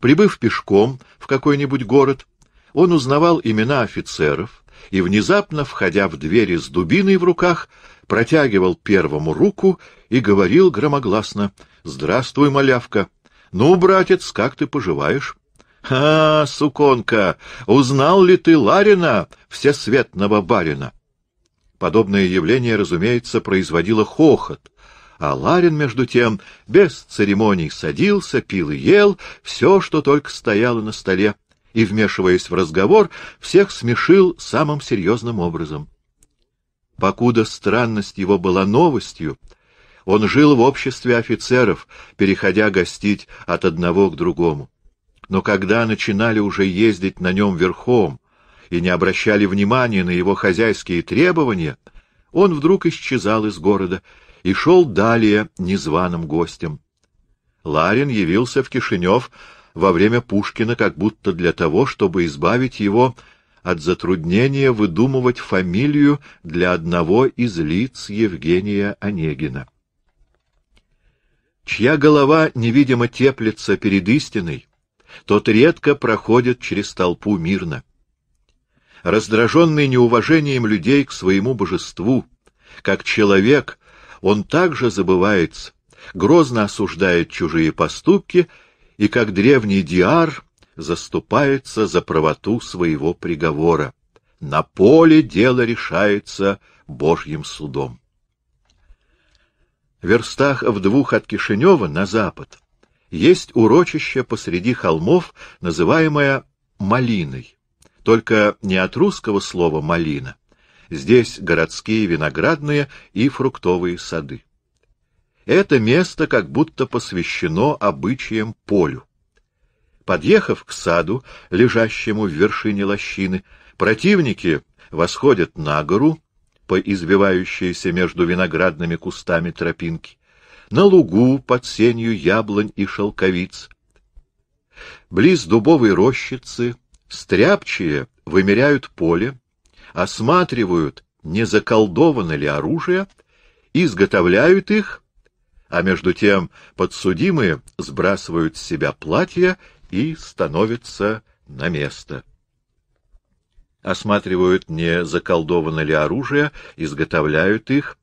Прибыв пешком в какой-нибудь город, он узнавал имена офицеров и, внезапно входя в двери с дубиной в руках, протягивал первому руку и говорил громогласно «Здравствуй, малявка! Ну, братец, как ты поживаешь?» «А, суконка, узнал ли ты Ларина, всесветного барина?» Подобное явление, разумеется, производило хохот, а Ларин, между тем, без церемоний садился, пил и ел все, что только стояло на столе, и, вмешиваясь в разговор, всех смешил самым серьезным образом. Покуда странность его была новостью, он жил в обществе офицеров, переходя гостить от одного к другому. Но когда начинали уже ездить на нем верхом и не обращали внимания на его хозяйские требования, он вдруг исчезал из города и шел далее незваным гостем. Ларин явился в Кишинев во время Пушкина как будто для того, чтобы избавить его от затруднения выдумывать фамилию для одного из лиц Евгения Онегина. Чья голова невидимо теплится перед истиной, тот редко проходит через толпу мирно. Раздраженный неуважением людей к своему божеству, как человек, он также забывается, грозно осуждает чужие поступки и, как древний диар, заступается за правоту своего приговора. На поле дело решается Божьим судом. В верстах в двух от Кишинева на запад есть урочище посреди холмов, называемое Малиной, только не от русского слова «малина», Здесь городские виноградные и фруктовые сады. Это место как будто посвящено обычаям полю. Подъехав к саду, лежащему в вершине лощины, противники восходят на гору по извивающейся между виноградными кустами тропинки, на лугу под сенью яблонь и шелковиц. Близ дубовой рощицы стряпчие вымеряют поле осматривают, не заколдовано ли оружие, изготавливают их, а между тем подсудимые сбрасывают с себя платья и становятся на место. Осматривают, не заколдовано ли оружие, изготавливают их.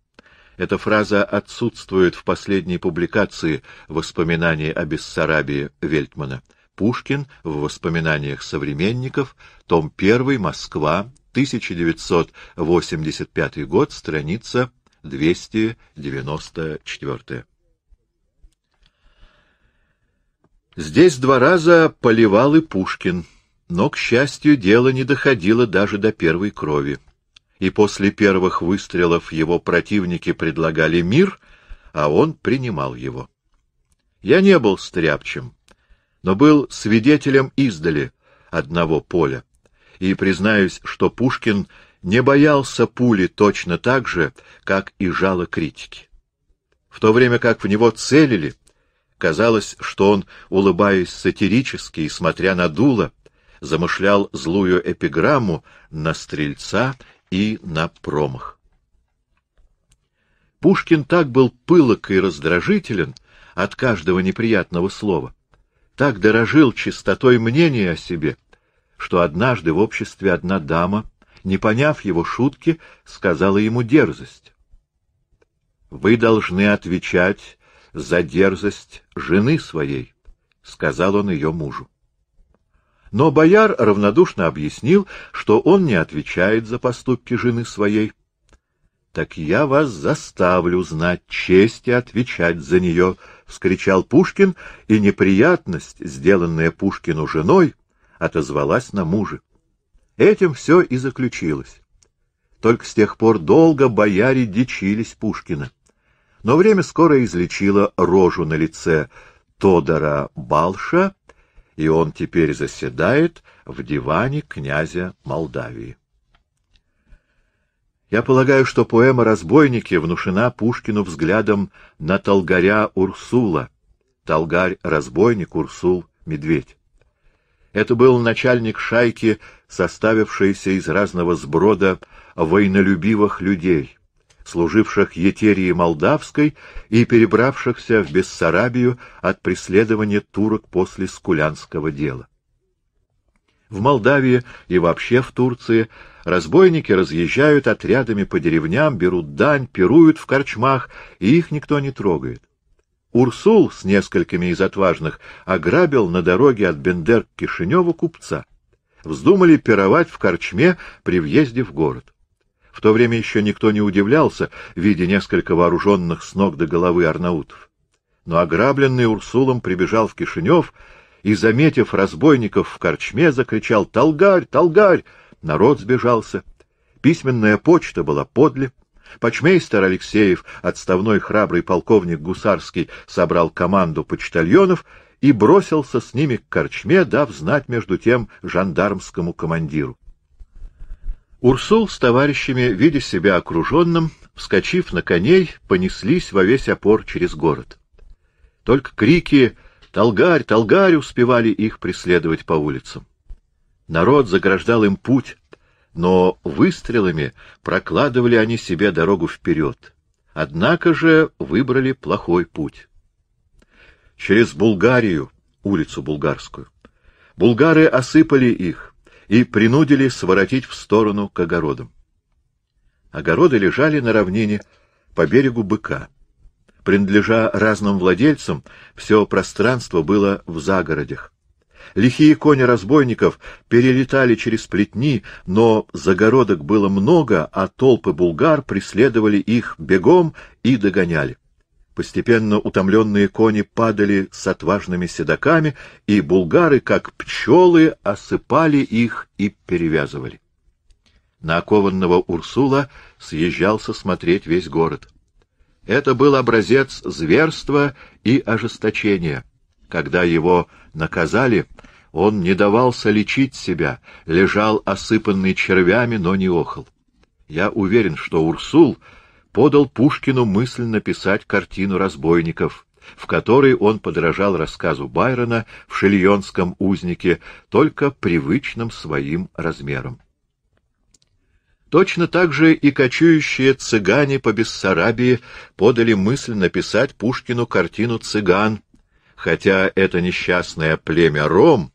Эта фраза отсутствует в последней публикации «Воспоминаний о Бессарабии» Вельтмана. Пушкин в «Воспоминаниях современников», том 1, Москва, 1985 год, страница 294. Здесь два раза поливал и Пушкин, но, к счастью, дело не доходило даже до первой крови. И после первых выстрелов его противники предлагали мир, а он принимал его. Я не был стряпчем, но был свидетелем издали одного поля и признаюсь, что Пушкин не боялся пули точно так же, как и жало критики. В то время как в него целили, казалось, что он, улыбаясь сатирически и смотря на дуло, замышлял злую эпиграмму на стрельца и на промах. Пушкин так был пылок и раздражителен от каждого неприятного слова, так дорожил чистотой мнения о себе — что однажды в обществе одна дама, не поняв его шутки, сказала ему дерзость. «Вы должны отвечать за дерзость жены своей», — сказал он ее мужу. Но бояр равнодушно объяснил, что он не отвечает за поступки жены своей. «Так я вас заставлю знать честь и отвечать за нее», — вскричал Пушкин, и неприятность, сделанная Пушкину женой, отозвалась на мужа. Этим все и заключилось. Только с тех пор долго бояре дичились Пушкина. Но время скоро излечило рожу на лице Тодора Балша, и он теперь заседает в диване князя Молдавии. Я полагаю, что поэма «Разбойники» внушена Пушкину взглядом на толгаря Урсула. Толгарь — разбойник, Урсул — медведь. Это был начальник шайки, составившейся из разного сброда войнолюбивых людей, служивших Етерии Молдавской и перебравшихся в Бессарабию от преследования турок после Скулянского дела. В Молдавии и вообще в Турции разбойники разъезжают отрядами по деревням, берут дань, пируют в корчмах, и их никто не трогает. Урсул с несколькими из отважных ограбил на дороге от Бендер к Кишиневу купца. Вздумали пировать в корчме при въезде в город. В то время еще никто не удивлялся, видя несколько вооруженных с ног до головы арнаутов. Но ограбленный Урсулом прибежал в Кишинев и, заметив разбойников в корчме, закричал «Толгарь! Толгарь!» Народ сбежался. Письменная почта была подле. Почмейстер Алексеев, отставной храбрый полковник Гусарский, собрал команду почтальонов и бросился с ними к корчме, дав знать между тем жандармскому командиру. Урсул с товарищами, видя себя окруженным, вскочив на коней, понеслись во весь опор через город. Только крики «Толгарь! Толгарь!» успевали их преследовать по улицам. Народ заграждал им путь, но выстрелами прокладывали они себе дорогу вперед. Однако же выбрали плохой путь. Через Булгарию, улицу Булгарскую. Булгары осыпали их и принудили своротить в сторону к огородам. Огороды лежали на равнине по берегу Быка. Принадлежа разным владельцам, все пространство было в загородях. Лихие кони разбойников перелетали через плетни, но загородок было много, а толпы булгар преследовали их бегом и догоняли. Постепенно утомленные кони падали с отважными седаками, и булгары, как пчелы, осыпали их и перевязывали. На окованного Урсула съезжался смотреть весь город. Это был образец зверства и ожесточения, когда его наказали, он не давался лечить себя, лежал осыпанный червями, но не охал. Я уверен, что Урсул подал Пушкину мысль написать картину разбойников, в которой он подражал рассказу Байрона в шильонском узнике только привычным своим размером. Точно так же и кочующие цыгане по Бессарабии подали мысль написать Пушкину картину «Цыган», хотя это несчастное племя Ром,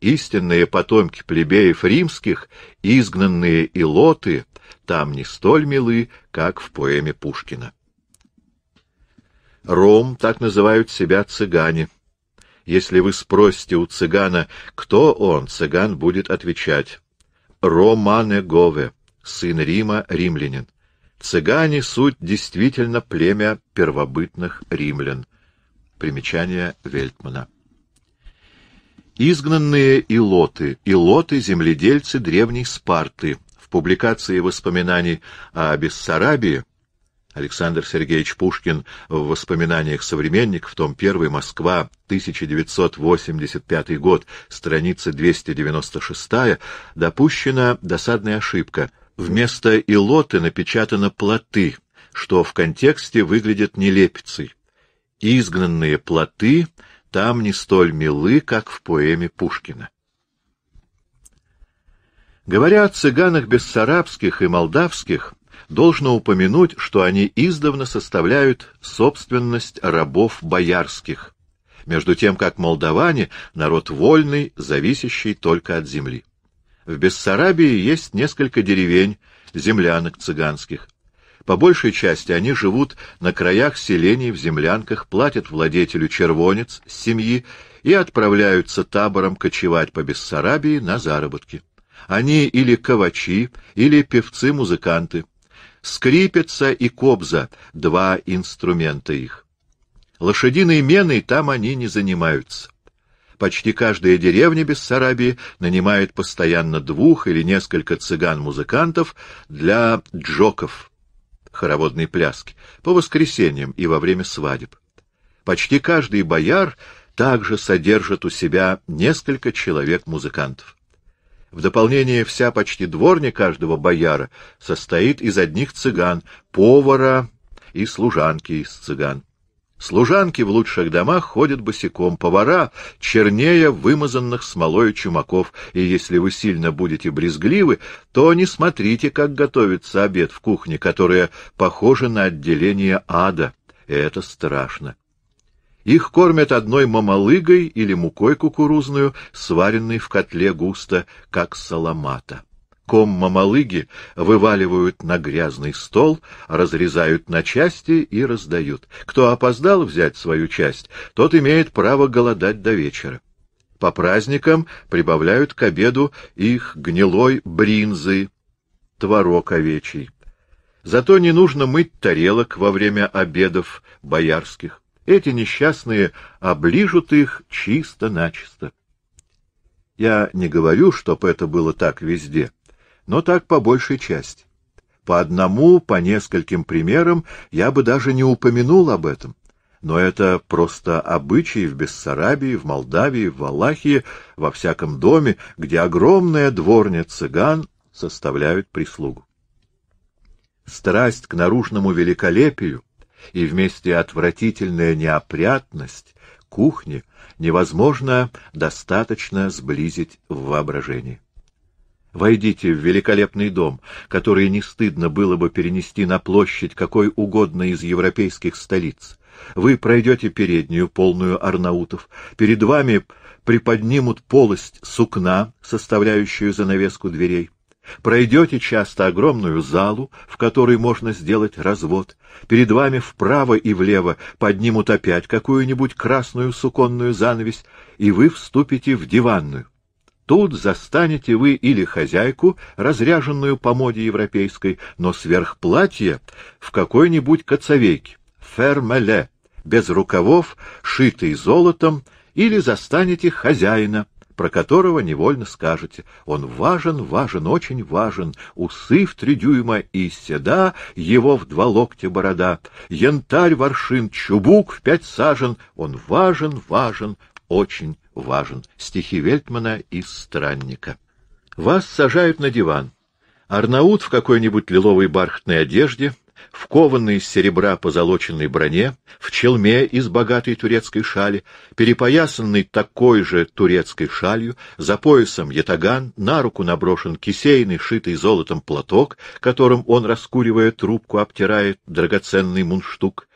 истинные потомки плебеев римских, изгнанные илоты, там не столь милы, как в поэме Пушкина. Ром так называют себя цыгане. Если вы спросите у цыгана, кто он, цыган будет отвечать. Романе Гове, сын Рима, римлянин. Цыгане — суть действительно племя первобытных римлян. Примечание Вельтмана. Изгнанные илоты. Илоты — земледельцы древней Спарты. В публикации воспоминаний о Бессарабии Александр Сергеевич Пушкин в «Воспоминаниях современник в том 1, Москва, 1985 год, страница 296, допущена досадная ошибка. Вместо «илоты» напечатано «плоты», что в контексте выглядит нелепицей изгнанные плоты там не столь милы, как в поэме Пушкина. Говоря о цыганах бессарабских и молдавских, должно упомянуть, что они издавна составляют собственность рабов боярских, между тем как молдаване — народ вольный, зависящий только от земли. В Бессарабии есть несколько деревень, землянок цыганских. По большей части они живут на краях селений в землянках, платят владетелю червонец с семьи и отправляются табором кочевать по Бессарабии на заработки. Они или ковачи, или певцы-музыканты. Скрипица и кобза — два инструмента их. Лошадиной меной там они не занимаются. Почти каждая деревня Бессарабии нанимает постоянно двух или несколько цыган-музыкантов для джоков — хороводной пляски, по воскресеньям и во время свадеб. Почти каждый бояр также содержит у себя несколько человек-музыкантов. В дополнение вся почти дворня каждого бояра состоит из одних цыган, повара и служанки из цыган. Служанки в лучших домах ходят босиком, повара чернее вымазанных смолой чумаков, и если вы сильно будете брезгливы, то не смотрите, как готовится обед в кухне, которая похожа на отделение ада. Это страшно. Их кормят одной мамалыгой или мукой кукурузную, сваренной в котле густо, как саламата кулаком мамалыги вываливают на грязный стол, разрезают на части и раздают. Кто опоздал взять свою часть, тот имеет право голодать до вечера. По праздникам прибавляют к обеду их гнилой бринзы, творог овечий. Зато не нужно мыть тарелок во время обедов боярских. Эти несчастные оближут их чисто-начисто. Я не говорю, чтоб это было так везде но так по большей части. По одному, по нескольким примерам я бы даже не упомянул об этом. Но это просто обычаи в Бессарабии, в Молдавии, в Валахии, во всяком доме, где огромная дворня цыган составляют прислугу. Страсть к наружному великолепию и вместе отвратительная неопрятность кухни невозможно достаточно сблизить в воображении. Войдите в великолепный дом, который не стыдно было бы перенести на площадь какой угодно из европейских столиц. Вы пройдете переднюю, полную арнаутов. Перед вами приподнимут полость сукна, составляющую занавеску дверей. Пройдете часто огромную залу, в которой можно сделать развод. Перед вами вправо и влево поднимут опять какую-нибудь красную суконную занавесь, и вы вступите в диванную. Тут застанете вы или хозяйку, разряженную по моде европейской, но сверх платья в какой-нибудь коцовейке, фермеле, без рукавов, шитый золотом, или застанете хозяина, про которого невольно скажете. Он важен, важен, очень важен. Усы в три дюйма и седа, его в два локтя борода. Янтарь, воршин, чубук в пять сажен. Он важен, важен, очень важен. Стихи Вельтмана из «Странника». Вас сажают на диван. Арнаут в какой-нибудь лиловой бархатной одежде, в кованной из серебра позолоченной броне, в челме из богатой турецкой шали, перепоясанный такой же турецкой шалью, за поясом ятаган, на руку наброшен кисейный, шитый золотом платок, которым он, раскуривая трубку, обтирает драгоценный мунштук.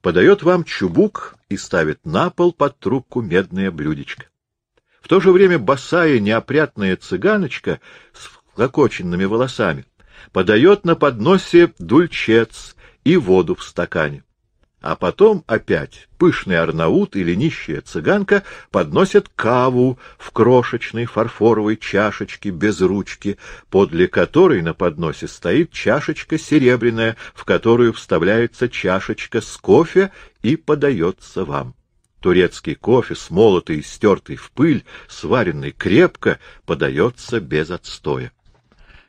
Подает вам чубук и ставит на пол под трубку медное блюдечко. В то же время босая неопрятная цыганочка с вклокоченными волосами подает на подносе дульчец и воду в стакане. А потом опять пышный арнаут или нищая цыганка подносят каву в крошечной фарфоровой чашечке без ручки, подле которой на подносе стоит чашечка серебряная, в которую вставляется чашечка с кофе и подается вам. Турецкий кофе, смолотый и стертый в пыль, сваренный крепко, подается без отстоя.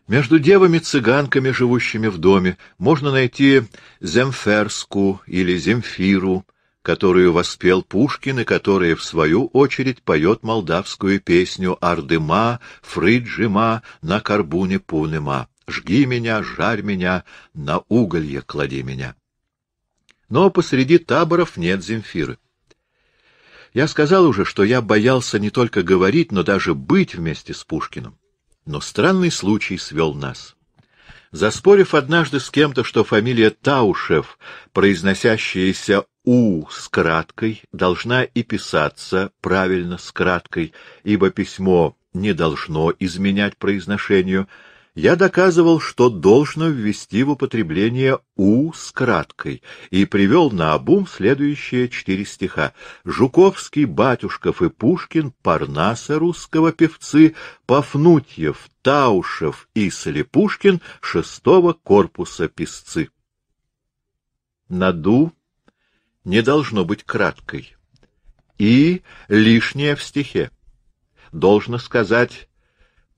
Между девами-цыганками, живущими в доме, можно найти земферску или земфиру, которую воспел Пушкин и которая, в свою очередь, поет молдавскую песню «Ардыма», «Фриджима», «На карбуне пунема», «Жги меня, жарь меня, на уголье клади меня». Но посреди таборов нет Земфиры. Я сказал уже, что я боялся не только говорить, но даже быть вместе с Пушкиным. Но странный случай свел нас. Заспорив однажды с кем-то, что фамилия Таушев, произносящаяся «у» с краткой, должна и писаться правильно с краткой, ибо письмо не должно изменять произношению — я доказывал, что должно ввести в употребление «у» с краткой, и привел на обум следующие четыре стиха. Жуковский, Батюшков и Пушкин, Парнаса русского певцы, Пафнутьев, Таушев и Слепушкин шестого корпуса песцы. На «ду» не должно быть краткой. И лишнее в стихе. Должно сказать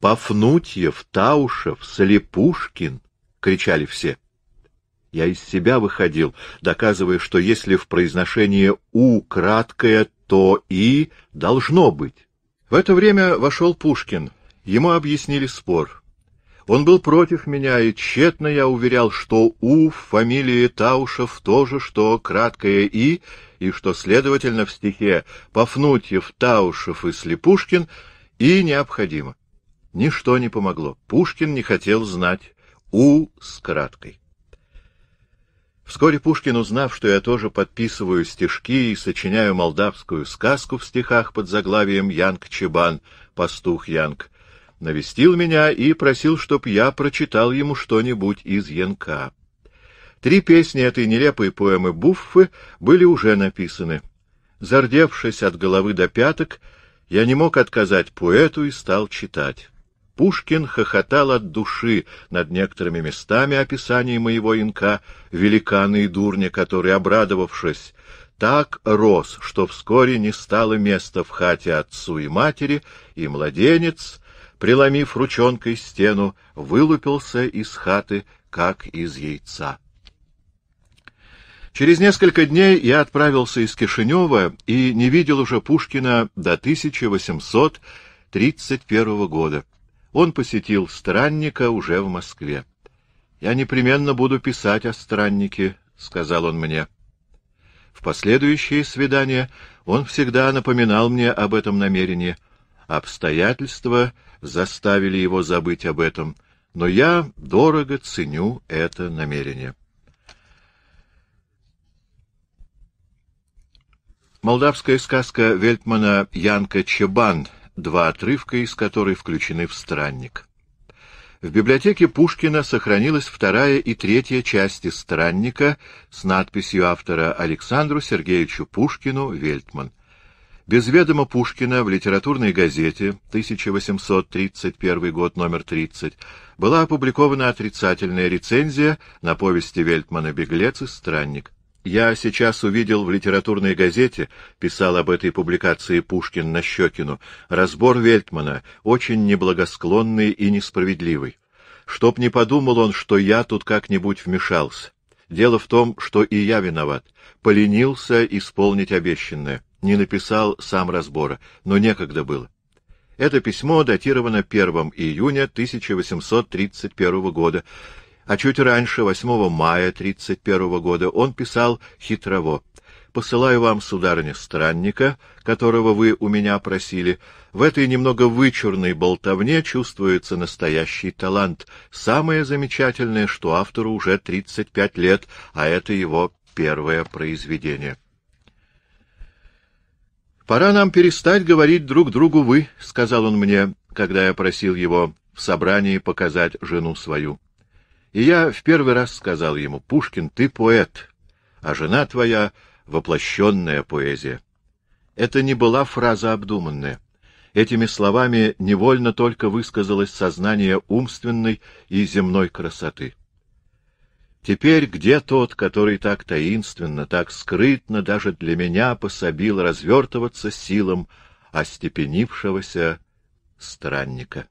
Пафнутьев, Таушев, Слепушкин! — кричали все. Я из себя выходил, доказывая, что если в произношении «у» краткое, то «и» должно быть. В это время вошел Пушкин. Ему объяснили спор. Он был против меня, и тщетно я уверял, что «у» в фамилии Таушев то же, что краткое «и», и что, следовательно, в стихе «Пафнутьев, Таушев и Слепушкин» «и» необходимо. Ничто не помогло. Пушкин не хотел знать «У» с краткой. Вскоре Пушкин, узнав, что я тоже подписываю стишки и сочиняю молдавскую сказку в стихах под заглавием «Янг Чебан», «Пастух Янг», навестил меня и просил, чтоб я прочитал ему что-нибудь из Янка. Три песни этой нелепой поэмы Буффы были уже написаны. Зардевшись от головы до пяток, я не мог отказать поэту и стал читать. Пушкин хохотал от души над некоторыми местами описаний моего инка, великана и дурня, который, обрадовавшись, так рос, что вскоре не стало места в хате отцу и матери, и младенец, приломив ручонкой стену, вылупился из хаты, как из яйца. Через несколько дней я отправился из Кишинева и не видел уже Пушкина до 1831 года он посетил странника уже в Москве. «Я непременно буду писать о страннике», — сказал он мне. В последующие свидания он всегда напоминал мне об этом намерении. Обстоятельства заставили его забыть об этом, но я дорого ценю это намерение. Молдавская сказка Вельтмана Янка Чебан — два отрывка из которой включены в «Странник». В библиотеке Пушкина сохранилась вторая и третья части «Странника» с надписью автора Александру Сергеевичу Пушкину «Вельтман». Без ведома Пушкина в литературной газете 1831 год, номер 30, была опубликована отрицательная рецензия на повести Вельтмана «Беглец и странник». Я сейчас увидел в литературной газете, писал об этой публикации Пушкин на Щекину, разбор Вельтмана, очень неблагосклонный и несправедливый. Чтоб не подумал он, что я тут как-нибудь вмешался. Дело в том, что и я виноват. Поленился исполнить обещанное. Не написал сам разбора, но некогда было. Это письмо датировано 1 июня 1831 года, а чуть раньше, 8 мая 31 года, он писал хитрово. «Посылаю вам, сударыня, странника, которого вы у меня просили. В этой немного вычурной болтовне чувствуется настоящий талант. Самое замечательное, что автору уже 35 лет, а это его первое произведение». «Пора нам перестать говорить друг другу «вы», — сказал он мне, когда я просил его в собрании показать жену свою. И я в первый раз сказал ему, «Пушкин, ты поэт, а жена твоя — воплощенная поэзия». Это не была фраза обдуманная. Этими словами невольно только высказалось сознание умственной и земной красоты. Теперь где тот, который так таинственно, так скрытно даже для меня пособил развертываться силам остепенившегося странника?